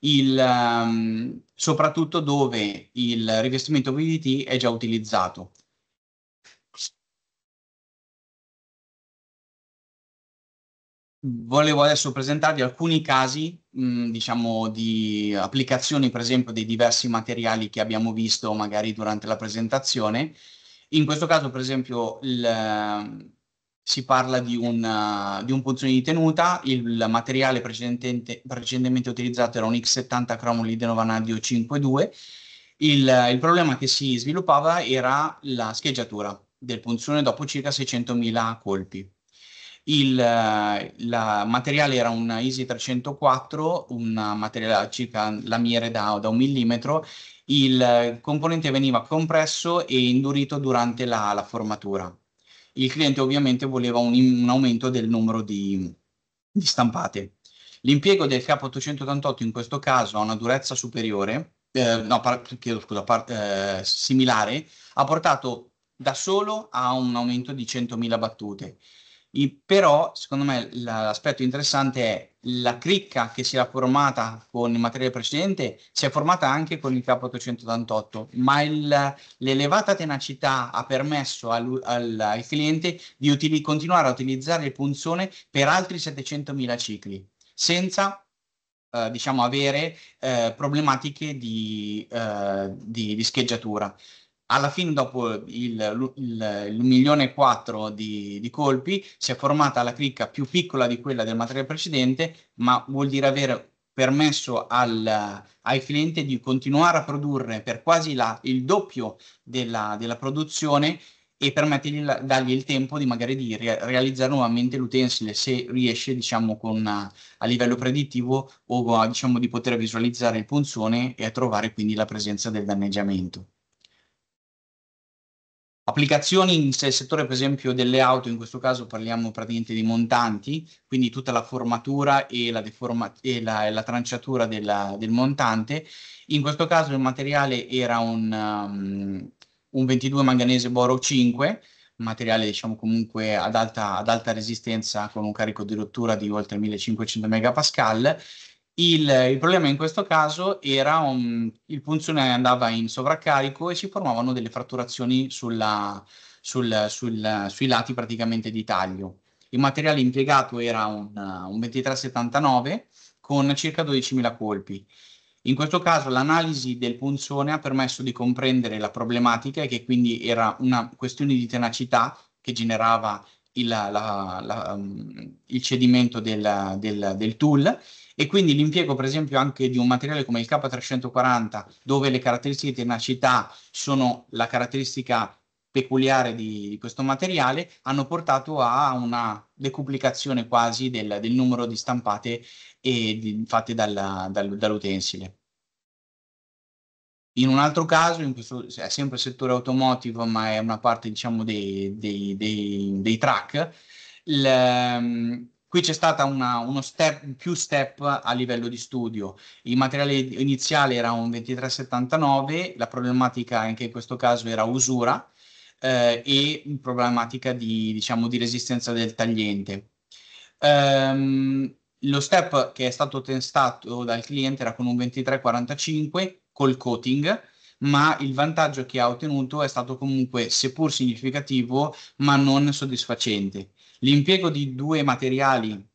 Il, um, soprattutto dove il rivestimento VDT è già utilizzato. volevo adesso presentarvi alcuni casi, mh, diciamo, di applicazioni, per esempio, dei diversi materiali che abbiamo visto magari durante la presentazione. In questo caso, per esempio, il, si parla di, una, di un punzone di tenuta, il materiale precedentemente utilizzato era un X70 cromo lidenovenadio 5.2, il, il problema che si sviluppava era la scheggiatura del punzone dopo circa 600.000 colpi. Il eh, la, materiale era un Easy 304, un materiale circa lamiere da, da un millimetro. Il eh, componente veniva compresso e indurito durante la, la formatura. Il cliente ovviamente voleva un, un aumento del numero di, di stampate. L'impiego del capo 888 in questo caso ha una durezza superiore, eh, no, par- chiedo scusa, par- eh, similare, ha portato da solo a un aumento di 100.000 battute. I, però, secondo me, l'aspetto interessante è la cricca che si era formata con il materiale precedente si è formata anche con il capo 888, ma il, l'elevata tenacità ha permesso al, al, al cliente di utili, continuare a utilizzare il punzone per altri 700.000 cicli, senza eh, diciamo, avere eh, problematiche di, eh, di, di scheggiatura alla fine dopo il, il, il milione e quattro di, di, colpi si è formata la cricca più piccola di quella del materiale precedente, ma vuol dire avere permesso al, al cliente di continuare a produrre per quasi la, il doppio della, della produzione e permettergli dargli il tempo di magari di re- realizzare nuovamente l'utensile se riesce diciamo con a, a livello predittivo o diciamo di poter visualizzare il punzone e a trovare quindi la presenza del danneggiamento. Applicazioni nel settore per esempio delle auto, in questo caso parliamo praticamente di montanti, quindi tutta la formatura e la, deforma- e la, e la tranciatura della, del montante. In questo caso il materiale era un, um, un 22 manganese boro 5, materiale diciamo comunque ad alta, ad alta, resistenza con un carico di rottura di oltre 1500 MPa il, il, problema in questo caso era un, il punzionale andava in sovraccarico e si formavano delle fratturazioni sulla, sul, sul, sui lati praticamente di taglio. Il materiale impiegato era un, un 2379 con circa 12.000 colpi. In questo caso l'analisi del punzone ha permesso di comprendere la problematica e che quindi era una questione di tenacità che generava il, la, la, um, il cedimento del, del, del tool e quindi l'impiego per esempio anche di un materiale come il K340 dove le caratteristiche di tenacità sono la caratteristica peculiare di, di questo materiale hanno portato a una decuplicazione quasi del, del numero di stampate di, fatte dal, dal, dall'utensile. In un altro caso, in questo, è sempre settore automotive, ma è una parte diciamo, dei, dei, dei, dei track, Qui c'è stato uno step, più step a livello di studio. Il materiale iniziale era un 2379, la problematica anche in questo caso era usura eh, e problematica di, diciamo, di resistenza del tagliente. Um, lo step che è stato testato dal cliente era con un 2345 col coating, ma il vantaggio che ha ottenuto è stato comunque, seppur significativo, ma non soddisfacente. L'impiego di due materiali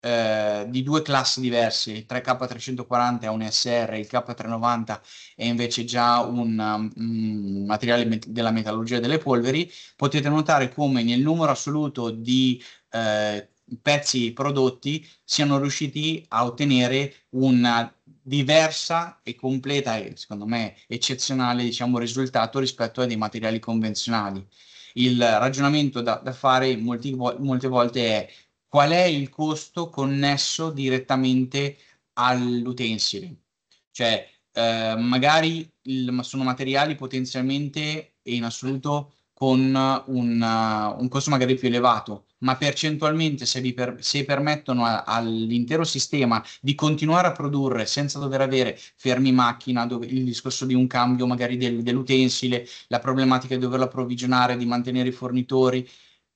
eh, di due classi diverse, il 3K340 è un SR, il K390 è invece già un um, materiale met- della metallurgia delle polveri, potete notare come nel numero assoluto di eh, pezzi prodotti siano riusciti a ottenere una diversa e completa e secondo me eccezionale diciamo, risultato rispetto a dei materiali convenzionali il ragionamento da, da fare molti, molte volte è qual è il costo connesso direttamente all'utensile. Cioè, eh, magari il, sono materiali potenzialmente e in assoluto con un, un costo magari più elevato, ma percentualmente se, per, se permettono a, all'intero sistema di continuare a produrre senza dover avere fermi macchina, dove, il discorso di un cambio magari del, dell'utensile, la problematica di doverlo approvvigionare, di mantenere i fornitori,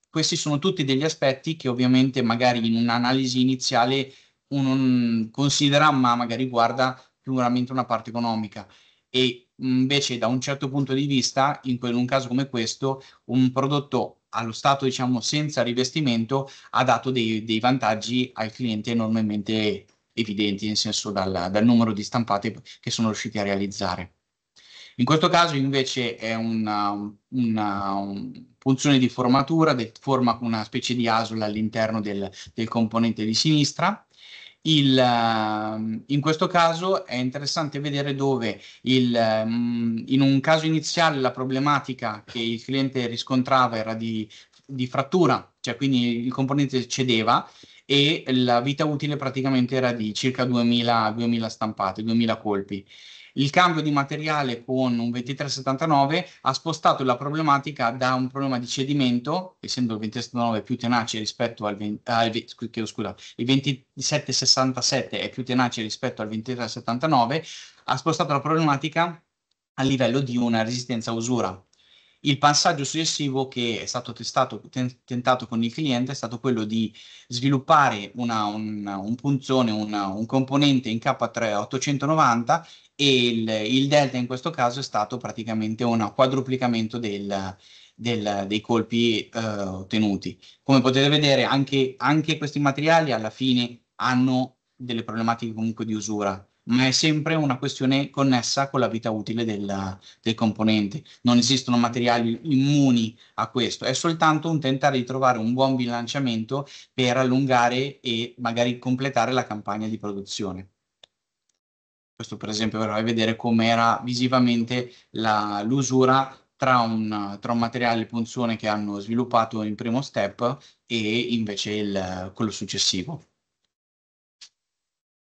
questi sono tutti degli aspetti che ovviamente magari in un'analisi iniziale uno mm, considera ma magari guarda più veramente una parte economica e invece da un certo punto di vista, in, un caso come questo, un prodotto allo stato diciamo senza rivestimento ha dato dei, dei vantaggi al cliente enormemente evidenti, nel senso dal, dal, numero di stampate che sono riusciti a realizzare. In questo caso invece è una, una, una funzione di formatura, del, forma una specie di asola all'interno del, del componente di sinistra, il, ehm, in questo caso è interessante vedere dove il, ehm, in un caso iniziale la problematica che il cliente riscontrava era di, di frattura, cioè quindi il componente cedeva e la vita utile praticamente era di circa 2000, 2000 stampate, 2000 colpi. Il cambio di materiale con un 2379 ha spostato la problematica da un problema di cedimento, essendo il 2379 più tenace rispetto al, 20, al scusa, il 2767 è più tenace rispetto al 2379, ha spostato la problematica a livello di una resistenza usura il passaggio successivo che è stato testato, ten- tentato con il cliente è stato quello di sviluppare una, un, un, punzone, una, un componente in k 3 890 e il, il, delta in questo caso è stato praticamente un quadruplicamento del, del, dei colpi eh, ottenuti. Come potete vedere anche, anche questi materiali alla fine hanno delle problematiche comunque di usura ma è sempre una questione connessa con la vita utile del, del componente. Non esistono materiali immuni a questo, è soltanto un tentare di trovare un buon bilanciamento per allungare e magari completare la campagna di produzione. Questo per esempio però è vedere com'era visivamente l'usura tra un, tra un, materiale punzione che hanno sviluppato in primo step e invece il, quello successivo.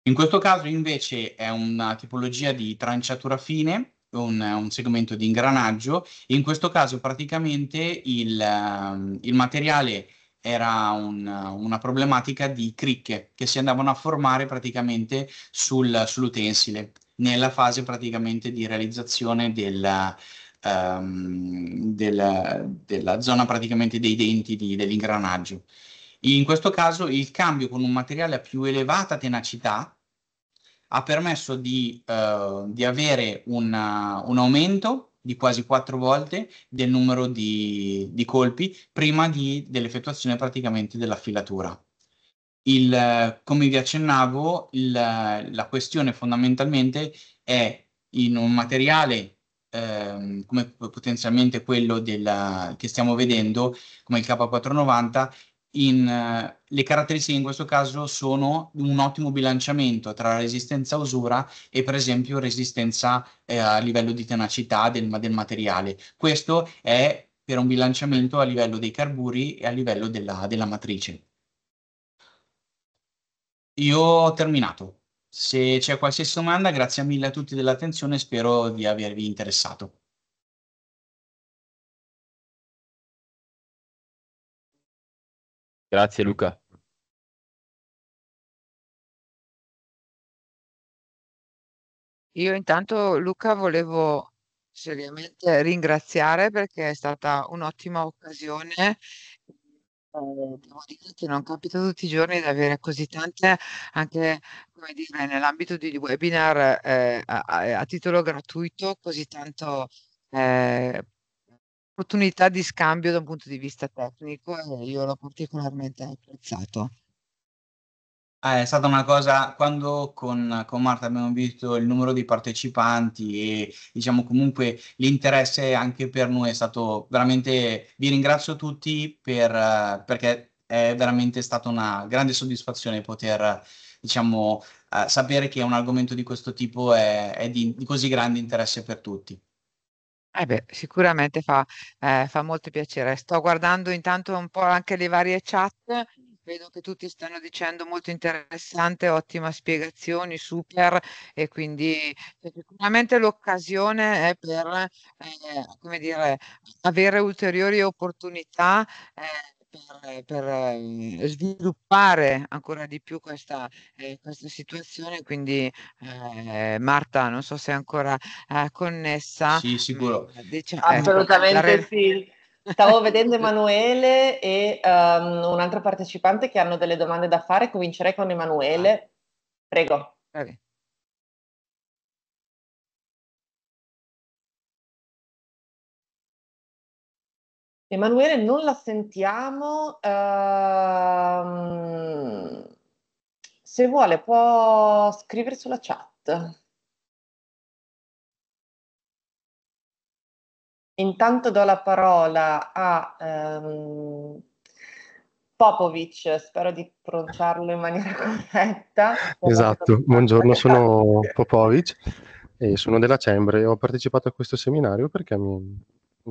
In questo caso invece è una tipologia di tranciatura fine, un, un segmento di ingranaggio, in questo caso praticamente il, ehm, il materiale era un, una problematica di cricche che si andavano a formare praticamente sul, sull'utensile nella fase praticamente di realizzazione della, um, ehm, della, della zona praticamente dei denti di, dell'ingranaggio. In questo caso il cambio con un materiale a più elevata tenacità ha permesso di, uh, di avere una, un aumento di quasi quattro volte del numero di, di colpi prima di, dell'effettuazione praticamente dell'affilatura. Il, come vi accennavo, il, la questione fondamentalmente è in un materiale ehm, come potenzialmente quello della, che stiamo vedendo, come il K490, in, eh, le caratteristiche in questo caso sono un ottimo bilanciamento tra resistenza a usura e per esempio resistenza eh, a livello di tenacità del, del, materiale. Questo è per un bilanciamento a livello dei carburi e a livello della, della matrice. Io ho terminato. Se c'è qualsiasi domanda, grazie mille a tutti dell'attenzione spero di avervi interessato. Grazie Luca. Io intanto Luca volevo seriamente ringraziare perché è stata un'ottima occasione. Eh, devo dire che non capita tutti i giorni di avere così tante, anche come dire, nell'ambito di webinar eh, a, a, a titolo gratuito, così tanto eh, opportunità di scambio da un punto di vista tecnico e io l'ho particolarmente apprezzato. Ah, è stata una cosa quando con, con, Marta abbiamo visto il numero di partecipanti e diciamo comunque l'interesse anche per noi è stato veramente vi ringrazio tutti per, perché è veramente stata una grande soddisfazione poter diciamo eh, sapere che un argomento di questo tipo è, è di, di così grande interesse per tutti. Eh beh, sicuramente fa ehm, fa molto piacere. Sto guardando intanto un po' anche le varie chat, vedo che tutti stanno dicendo: "Molto interessante, ottima spiegazione, super" e quindi cioè sicuramente l'occasione è per, ehm, come dire, avere ulteriori opportunità, ehm per per ehm, sviluppare ancora di più questa ehm, questa situazione, quindi, ehm, Marta, non so se è ancora, ehm, connessa. Sì, sicuro. Eh, Dicia eh, ecco, Assolutamente ecco, sì. Stavo vedendo Emanuele e um, ehm, un altro partecipante che hanno delle domande da fare. Comincerei con Emanuele. Prego. Okay. Emanuele non la sentiamo. Ehm, se vuole può scrivere sulla chat. Intanto do la parola a ehm, Popovic, spero di pronunciarlo in maniera corretta. Esatto, buongiorno, sono Popovic e sono della Cembre. Ho partecipato a questo seminario perché mi,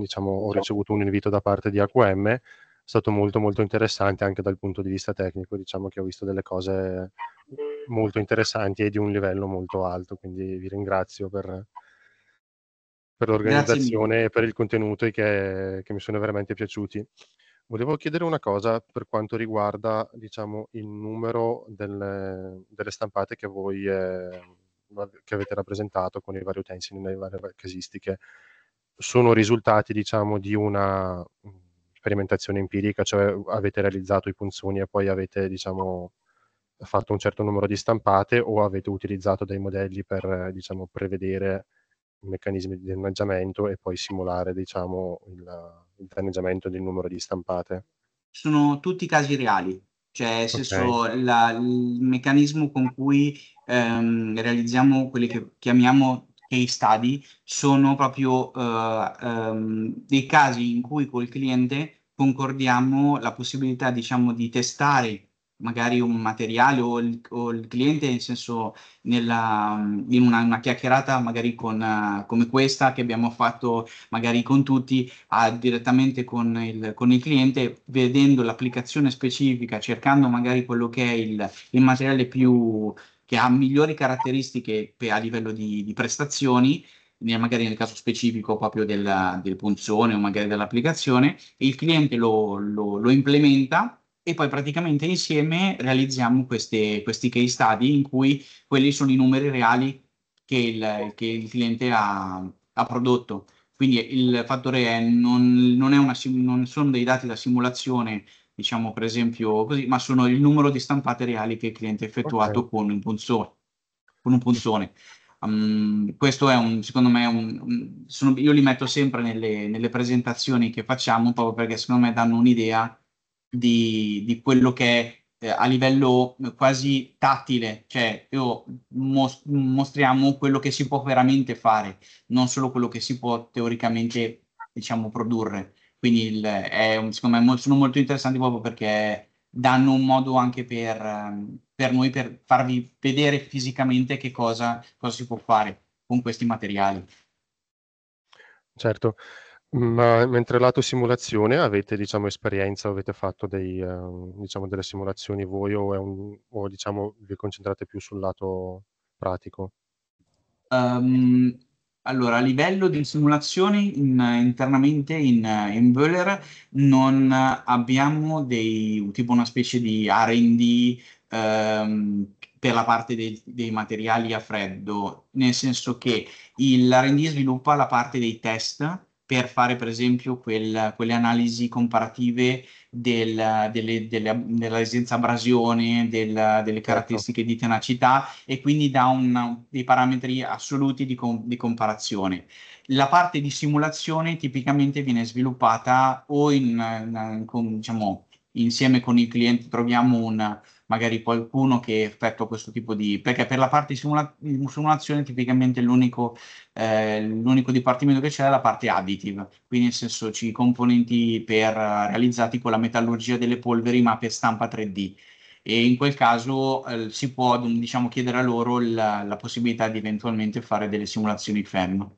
diciamo, ho ricevuto un invito da parte di AQM, è stato molto molto interessante anche dal punto di vista tecnico, diciamo che ho visto delle cose molto interessanti e di un livello molto alto, quindi vi ringrazio per, per l'organizzazione e per il contenuto che, che mi sono veramente piaciuti. Volevo chiedere una cosa per quanto riguarda diciamo, il numero delle, delle stampate che voi eh, che avete rappresentato con i vari utensili nelle varie casistiche sono risultati diciamo, di una mm, sperimentazione empirica, cioè avete realizzato i punzoni e poi avete diciamo, fatto un certo numero di stampate o avete utilizzato dei modelli per diciamo, prevedere meccanismi di danneggiamento e poi simulare diciamo, il, il danneggiamento del numero di stampate? Sono tutti casi reali, cioè okay. la, il meccanismo con cui ehm, realizziamo quelli che chiamiamo case study sono proprio uh, um, dei casi in cui col cliente concordiamo la possibilità diciamo di testare magari un materiale o il, o il cliente nel senso nella, in una, una, chiacchierata magari con, uh, come questa che abbiamo fatto magari con tutti a, direttamente con il, con il, cliente vedendo l'applicazione specifica cercando magari quello che è il, il materiale più che ha migliori caratteristiche per, a livello di, di prestazioni, magari nel caso specifico proprio della, del punzone o magari dell'applicazione, il cliente lo, lo, lo implementa e poi praticamente insieme realizziamo queste, questi case study in cui quelli sono i numeri reali che il, che il cliente ha, ha, prodotto. Quindi il fattore è non, non, è una, non sono dei dati da simulazione diciamo per esempio così, ma sono il numero di stampate reali che il cliente ha effettuato okay. con un punzone. Con un punzone. Um, questo è un, secondo me, un, sono, io li metto sempre nelle, nelle, presentazioni che facciamo proprio perché secondo me danno un'idea di, di quello che è eh, a livello eh, quasi tattile, cioè io mos- mostriamo quello che si può veramente fare, non solo quello che si può teoricamente, diciamo, produrre. Quindi il, è, secondo me molto, sono molto interessanti proprio perché danno un modo anche per, ehm, per noi per farvi vedere fisicamente che cosa, cosa si può fare con questi materiali. Certo. Ma mentre lato simulazione avete diciamo, esperienza, avete fatto dei, eh, diciamo, delle simulazioni voi o, un, o diciamo, vi concentrate più sul lato pratico? Um, allora, a livello di simulazioni in, internamente in, in Böhler non abbiamo dei, tipo una specie di R&D ehm, per la parte dei, dei, materiali a freddo, nel senso che l'R&D sviluppa la parte dei test per fare per esempio quel, quelle analisi comparative del, delle, delle, della resistenza abrasione, del, delle certo. caratteristiche di tenacità e quindi dà un, dei parametri assoluti di, com, di comparazione. La parte di simulazione tipicamente viene sviluppata o in, in, con, diciamo, insieme con il cliente troviamo un, magari qualcuno che effettua questo tipo di... perché per la parte di simula- simulazione tipicamente l'unico, eh, l'unico, dipartimento che c'è è la parte additive, quindi nel senso ci componenti per, realizzati con la metallurgia delle polveri ma per stampa 3D e in quel caso eh, si può diciamo, chiedere a loro la, la possibilità di eventualmente fare delle simulazioni ferme.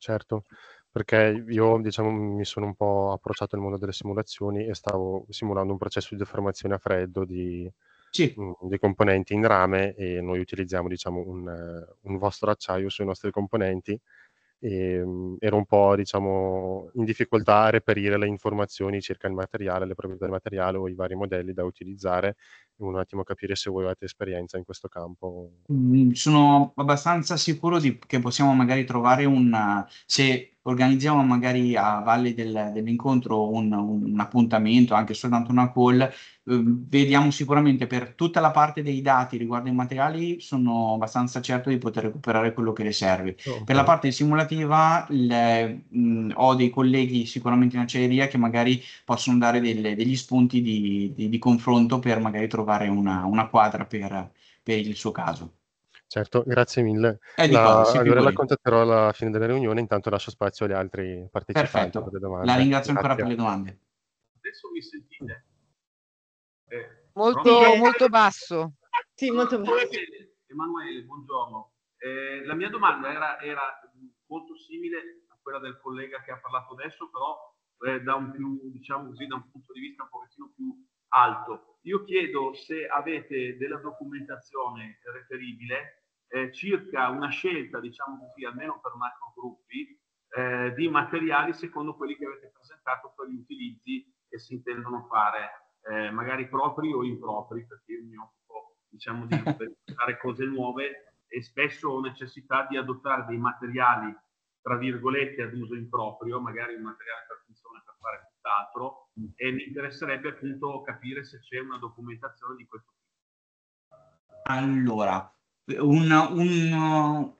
Certo, perché io diciamo mi sono un po' approcciato al mondo delle simulazioni e stavo simulando un processo di deformazione a freddo di, Sì. mhmm, dei componenti in rame e noi utilizziamo diciamo un un vostro acciaio sui nostri componenti. Ehm, ero un po' diciamo in difficoltà a reperire le informazioni circa il materiale, le proprietà del materiale o i vari modelli da utilizzare. Un attimo capire se voi avete esperienza in questo campo. Mm, sono abbastanza sicuro di che possiamo magari trovare un se organizziamo magari a valle del, dell'incontro un, un, appuntamento, anche soltanto una call, eh, vediamo sicuramente per tutta la parte dei dati riguardo ai materiali sono abbastanza certo di poter recuperare quello che le serve. Okay. Certo. Per la parte simulativa le, mh, ho dei colleghi sicuramente in acciaieria che magari possono dare delle, degli spunti di, di, di, confronto per magari trovare una, una quadra per, per il suo caso. Certo, grazie mille. Eh, la, cosa, allora la contatterò alla fine della riunione, intanto lascio spazio agli altri partecipanti Perfetto. La ringrazio grazie. ancora per le domande. Adesso mi sentite? Eh, molto, molto, molto basso. Sì, molto basso. Emanuele, buongiorno. Eh, la mia domanda era, era, molto simile a quella del collega che ha parlato adesso, però eh, da, un più, diciamo così, da un punto di vista un pochettino più alto. Io chiedo se avete della documentazione referibile eh, circa una scelta, diciamo così, almeno per macrogruppi, eh, di materiali secondo quelli che avete presentato per gli utilizzi che si intendono fare, eh, magari propri o impropri, perché io mi occupo diciamo, di fare cose nuove e spesso ho necessità di adottare dei materiali, tra virgolette, ad uso improprio, magari un materiale per funzione per fare quant'altro e mi interesserebbe appunto capire se c'è una documentazione di questo tipo. Allora, un, un,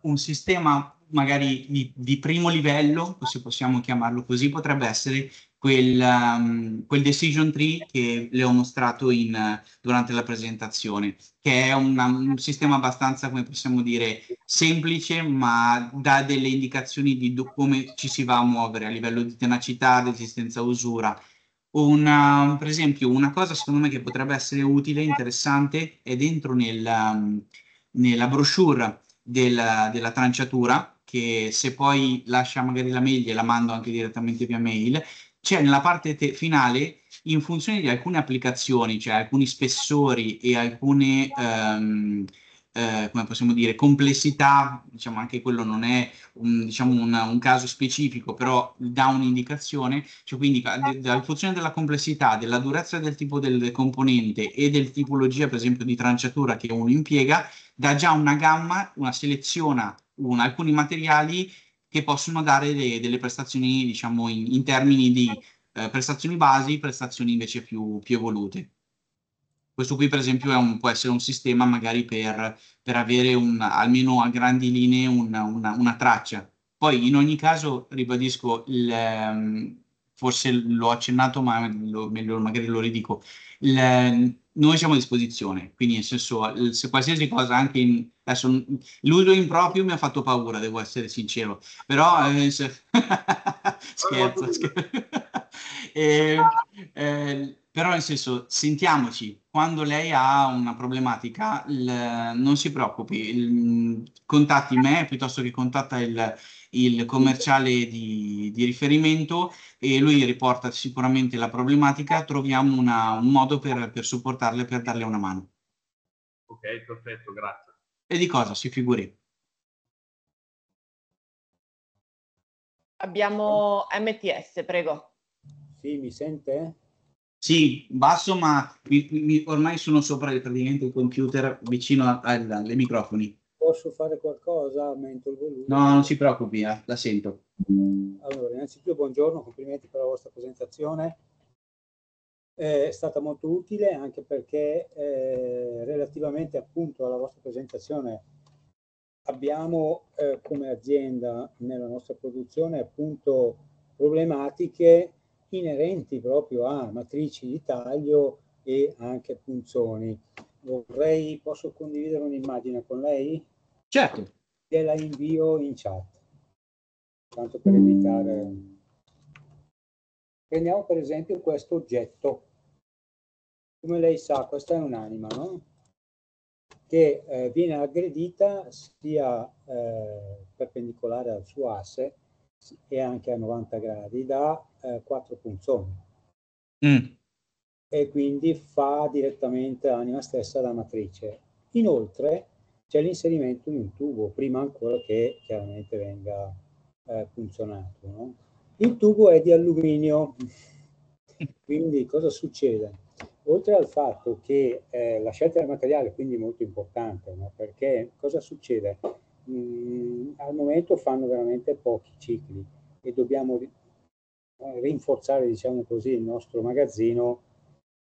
un sistema magari di, di, primo livello, se possiamo chiamarlo così, potrebbe essere quel, um, quel decision tree che le ho mostrato in, durante la presentazione, che è una, un sistema abbastanza, come possiamo dire, semplice, ma dà delle indicazioni di do- come ci si va a muovere a livello di tenacità, resistenza usura. Una, per esempio, una cosa secondo me che potrebbe essere utile, interessante, è dentro nel, um, nella brochure del, della tranciatura, che se poi lascia magari la mail e la mando anche direttamente via mail, c'è nella parte te- finale, in funzione di alcune applicazioni, cioè alcuni spessori e alcune, ehm, eh, come possiamo dire, complessità, diciamo anche quello non è un, diciamo un, un caso specifico, però dà un'indicazione, cioè quindi in funzione della complessità, della durezza del tipo del componente e del tipologia, per esempio, di tranciatura che uno impiega, dà già una gamma, una seleziona un, alcuni materiali che possono dare le, delle prestazioni, diciamo, in, in termini di eh, prestazioni basi, prestazioni invece più, più, evolute. Questo qui, per esempio, è un, può essere un sistema magari per, per avere un, almeno a grandi linee una, una, una, traccia. Poi, in ogni caso, ribadisco, il, ehm, forse l'ho accennato, ma lo, meglio, magari lo ridico, il, noi siamo a disposizione, quindi nel senso, se qualsiasi cosa, anche in, Adesso, mm, l'uso improprio mi ha fatto paura, devo essere sincero, però eh, se... scherzo. scherzo. eh, eh, però nel senso, sentiamoci, quando lei ha una problematica, il, non si preoccupi, il, mm, contatti me piuttosto che contatta il, il commerciale di, di, riferimento e lui riporta sicuramente la problematica, troviamo una, un modo per, per supportarle, per darle una mano. Ok, perfetto, grazie. E di cosa si figuri? Abbiamo MTS, prego. Sì, mi sente? Sì, basso, ma mi, mi, ormai sono sopra praticamente il computer vicino ai microfoni. Posso fare qualcosa? Aumento il volume. No, non si preoccupi, eh, la sento. Allora, innanzitutto buongiorno, complimenti per la vostra presentazione è stata molto utile anche perché eh, relativamente appunto alla vostra presentazione abbiamo eh, come azienda nella nostra produzione appunto problematiche inerenti proprio a matrici di taglio e anche punzoni. Vorrei, posso condividere un'immagine con lei? Certo. Gliela invio in chat, tanto per evitare... Mm. Prendiamo per esempio questo oggetto. Come lei sa, questa è un'anima, no? Che eh, viene aggredita sia eh, perpendicolare al suo asse e anche a 90 gradi da eh, quattro punzoni. Mm. E quindi fa direttamente l'anima stessa la matrice. Inoltre c'è l'inserimento in un tubo, prima ancora che chiaramente venga eh, punzionato. No? Il tubo è di alluminio, quindi cosa succede? Oltre al fatto che eh, la scelta del materiale è quindi molto importante, no? perché cosa succede? Mm, al momento fanno veramente pochi cicli e dobbiamo eh, rinforzare diciamo così, il nostro magazzino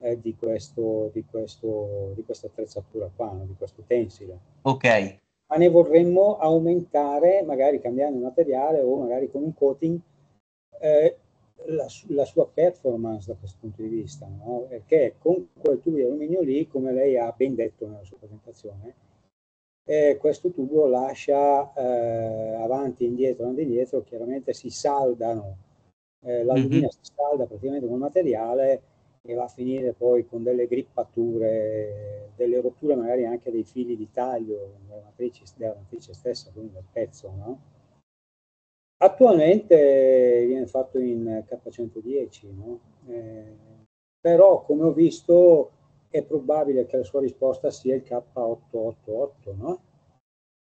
eh, di, questo, di, questo, di questa attrezzatura qua, no? di questo tensile. Ok. Ma ne vorremmo aumentare, magari cambiando il materiale o magari con un coating, eh, la, la, sua performance da questo punto di vista, no? perché con quel tubo di alluminio lì, come lei ha ben detto nella sua presentazione, eh, questo tubo lascia eh, avanti e indietro, avanti indietro, chiaramente si saldano, eh, l'alluminio mm-hmm. si salda praticamente col materiale e va a finire poi con delle grippature, delle rotture magari anche dei fili di taglio della matrice, della matrice stessa, quindi del pezzo, no? Attualmente viene fatto in K110, no? eh, però come ho visto è probabile che la sua risposta sia il K888, no?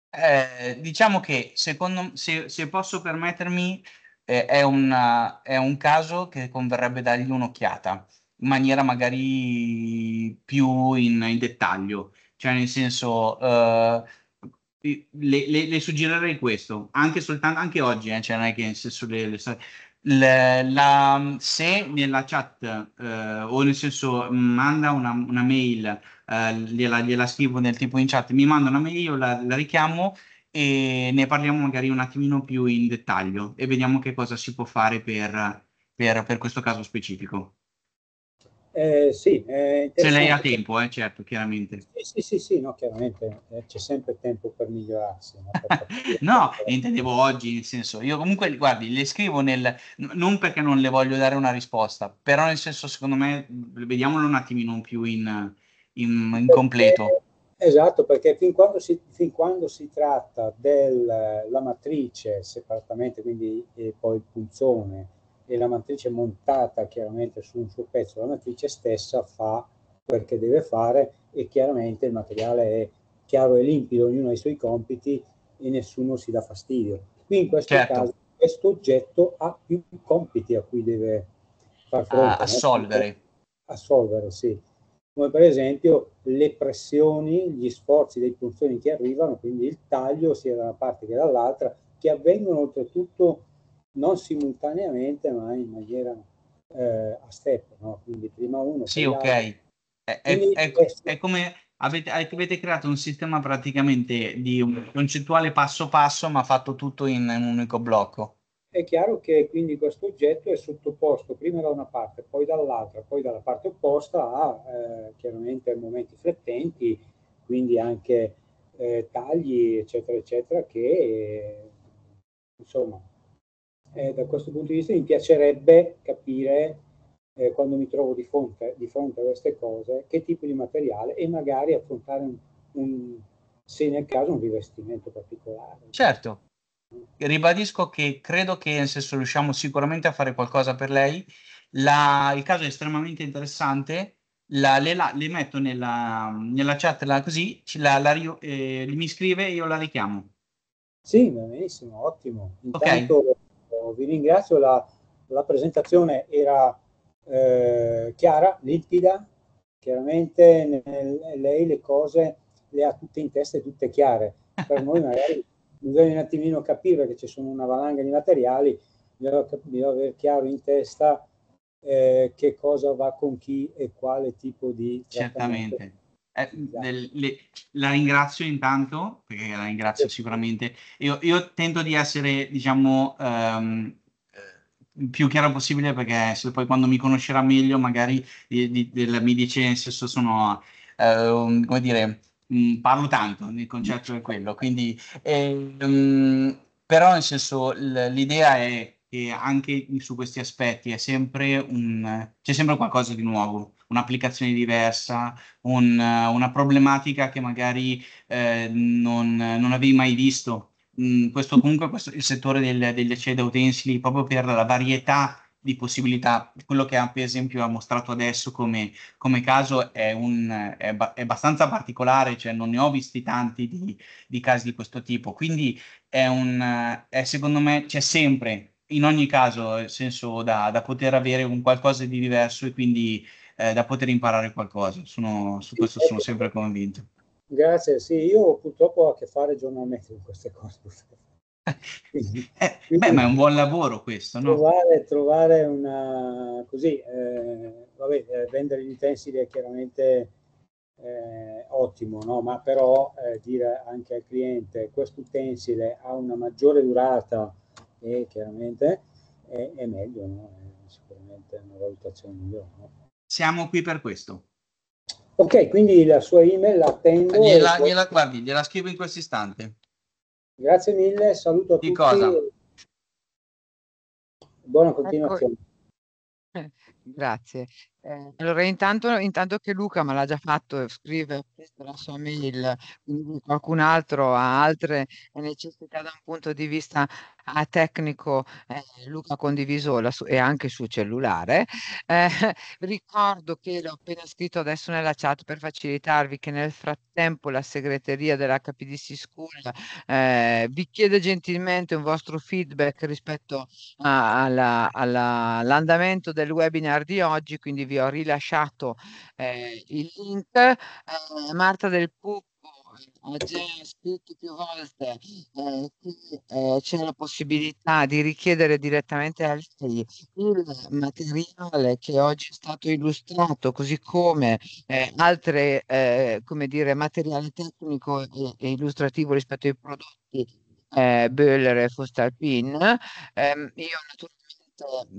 Eh, diciamo che secondo, se, se posso permettermi eh, è, una, è un caso che converrebbe dargli un'occhiata in maniera magari più in, in dettaglio, cioè nel senso eh, le, le, le suggerirei questo, anche, soltanto, anche oggi, eh, cioè non è che nel senso le, le la, la, se nella chat eh, o nel senso manda una, una mail, eh, gliela, gliela, scrivo nel tempo in chat, mi manda una mail, io la, la, richiamo e ne parliamo magari un attimino più in dettaglio e vediamo che cosa si può fare per, per, per questo caso specifico. Eh, sì, se cioè, lei ha tempo, eh, certo, chiaramente. Eh, sì, sì, sì, no, chiaramente eh, c'è sempre tempo per migliorarsi. No, per no intendevo oggi, nel senso, io comunque, guardi, le scrivo nel, non perché non le voglio dare una risposta, però nel senso, secondo me, vediamolo un attimino più in, in, in completo. Esatto, perché fin quando, si, fin quando si tratta della matrice separatamente, quindi poi il punzone, e la matrice montata chiaramente su un suo pezzo, la matrice stessa fa quel che deve fare e chiaramente il materiale è chiaro e limpido, ognuno ha i suoi compiti e nessuno si dà fastidio. Qui in questo certo. caso questo oggetto ha più compiti a cui deve far fronte. A, solvere. A solvere, sì. Come per esempio le pressioni, gli sforzi dei punzoni che arrivano, quindi il taglio sia da una parte che dall'altra, che avvengono oltretutto non simultaneamente ma in maniera eh, a step, no? quindi prima uno. Sì, ok. È, è, è, è, come avete, avete, creato un sistema praticamente di un concettuale passo passo ma fatto tutto in, in un unico blocco. È chiaro che quindi questo oggetto è sottoposto prima da una parte, poi dall'altra, poi dalla parte opposta a eh, chiaramente momenti flettenti, quindi anche eh, tagli, eccetera, eccetera, che insomma eh, da questo punto di vista mi piacerebbe capire, eh, quando mi trovo di fronte, di fronte, a queste cose, che tipo di materiale e magari affrontare un, un se nel caso, un rivestimento particolare. Certo. Ribadisco che credo che, nel senso, riusciamo sicuramente a fare qualcosa per lei. La, il caso è estremamente interessante. La, le, la, le, metto nella, nella chat così, eh, mi scrive e io la richiamo. Sì, benissimo, ottimo. Intanto okay eh, vi ringrazio, la, la presentazione era eh, chiara, limpida, chiaramente nel, lei le cose le ha tutte in testa e tutte chiare. Per noi magari bisogna un attimino capire che ci sono una valanga di materiali, bisogna, bisogna avere chiaro in testa eh, che cosa va con chi e quale tipo di... Certamente. Eh, esatto. le, la ringrazio intanto, perché la ringrazio sicuramente. Io, io tento di essere, diciamo, um, più chiaro possibile perché se poi quando mi conoscerà meglio magari di, di, del, mi dice nel senso sono, uh, come dire, mh, mm, parlo tanto, il concetto è quello. Quindi, eh, um, però nel senso l'idea è che anche su questi aspetti è sempre un, c'è sempre qualcosa di nuovo un'applicazione diversa, un, una problematica che magari eh, non, non, avevi mai visto. Mm, questo comunque questo, il settore del, degli accedi utensili, proprio per la varietà di possibilità, quello che per esempio ha mostrato adesso come, come caso è, un, è, è, abbastanza particolare, cioè non ne ho visti tanti di, di casi di questo tipo, quindi è un, è secondo me c'è sempre in ogni caso, nel eh, senso da, da, poter avere un qualcosa di diverso e quindi eh, da poter imparare qualcosa. Sono, su questo sono sempre convinto. Grazie, sì, io purtroppo ho a che fare giornalmente con queste cose. eh, beh, ma è un buon lavoro questo, no? Trovare, trovare una... così, eh, vabbè, eh, vendere gli utensili è chiaramente eh, ottimo, no? ma però eh, dire anche al cliente questo utensile ha una maggiore durata e chiaramente è, eh, è meglio, no? è sicuramente una valutazione migliore. No? Siamo qui per questo. Ok, quindi la sua email la attendo. Gliela, poi... gliela guardi, gliela scrivo in questo istante. Grazie mille, saluto a Di tutti. Cosa? Buona continuazione. Ecco. Grazie. Eh, allora, intanto, intanto, che Luca me l'ha già fatto, scrive la sua mail, quindi qualcun altro ha altre necessità da un punto di vista ah, tecnico, eh, Luca ha condiviso la su- e anche sul cellulare. Eh, ricordo che l'ho appena scritto adesso nella chat per facilitarvi che nel frattempo la segreteria della KPDC School eh, vi chiede gentilmente un vostro feedback rispetto all'andamento del webinar webinar di oggi, quindi vi ho rilasciato eh, il link. Eh, Marta del Pupo ho eh, già scritto più volte eh, che eh, c'è la possibilità di richiedere direttamente al CEI il materiale che oggi è stato illustrato, così come eh, altri eh, materiale tecnico e, e illustrativo rispetto ai prodotti eh, Böller e Fostalpin. Eh, io naturalmente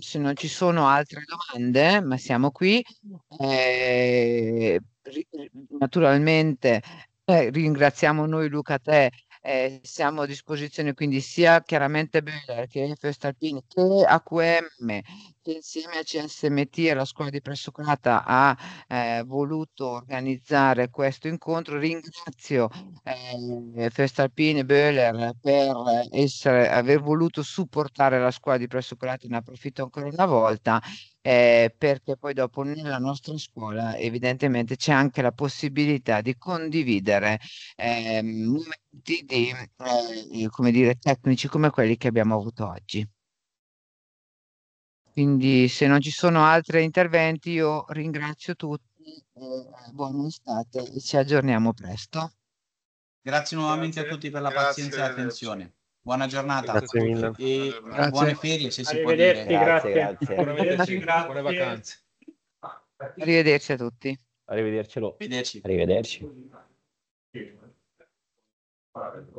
se non ci sono altre domande, ma siamo qui, eh, naturalmente eh, ringraziamo noi Luca te, eh, siamo a disposizione quindi sia chiaramente Beller che Festalpini che AQM che insieme a CSMT e alla scuola di Pressocrata ha eh, voluto organizzare questo incontro. Ringrazio eh, Festalpine Böhler per essere, aver voluto supportare la scuola di Pressocrata, ne approfitto ancora una volta. Eh, perché poi dopo nella nostra scuola evidentemente c'è anche la possibilità di condividere eh, momenti di, eh, come dire, tecnici come quelli che abbiamo avuto oggi. Quindi se non ci sono altri interventi io ringrazio tutti, eh, buona estate e ci aggiorniamo presto. Grazie nuovamente grazie, a tutti per la grazie, pazienza e l'attenzione. Buona giornata grazie mille. e grazie. buone ferie se si può dire. Grazie, grazie. Arrivederci, grazie. Buone vacanze. Arrivederci a tutti. Arrivedercelo. Arrivederci. Arrivederci. Arrivederci.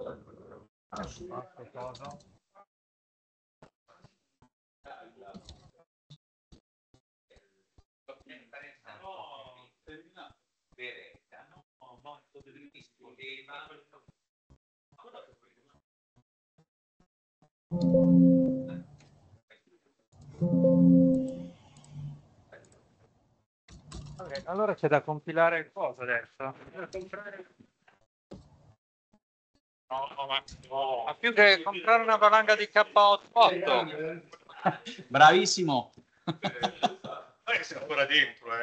sotto allora c'è da compilare il coso adesso. No, no, ma, no. ma più che comprare una valanga di K8. Bravissimo. Eh, sei ancora dentro, eh.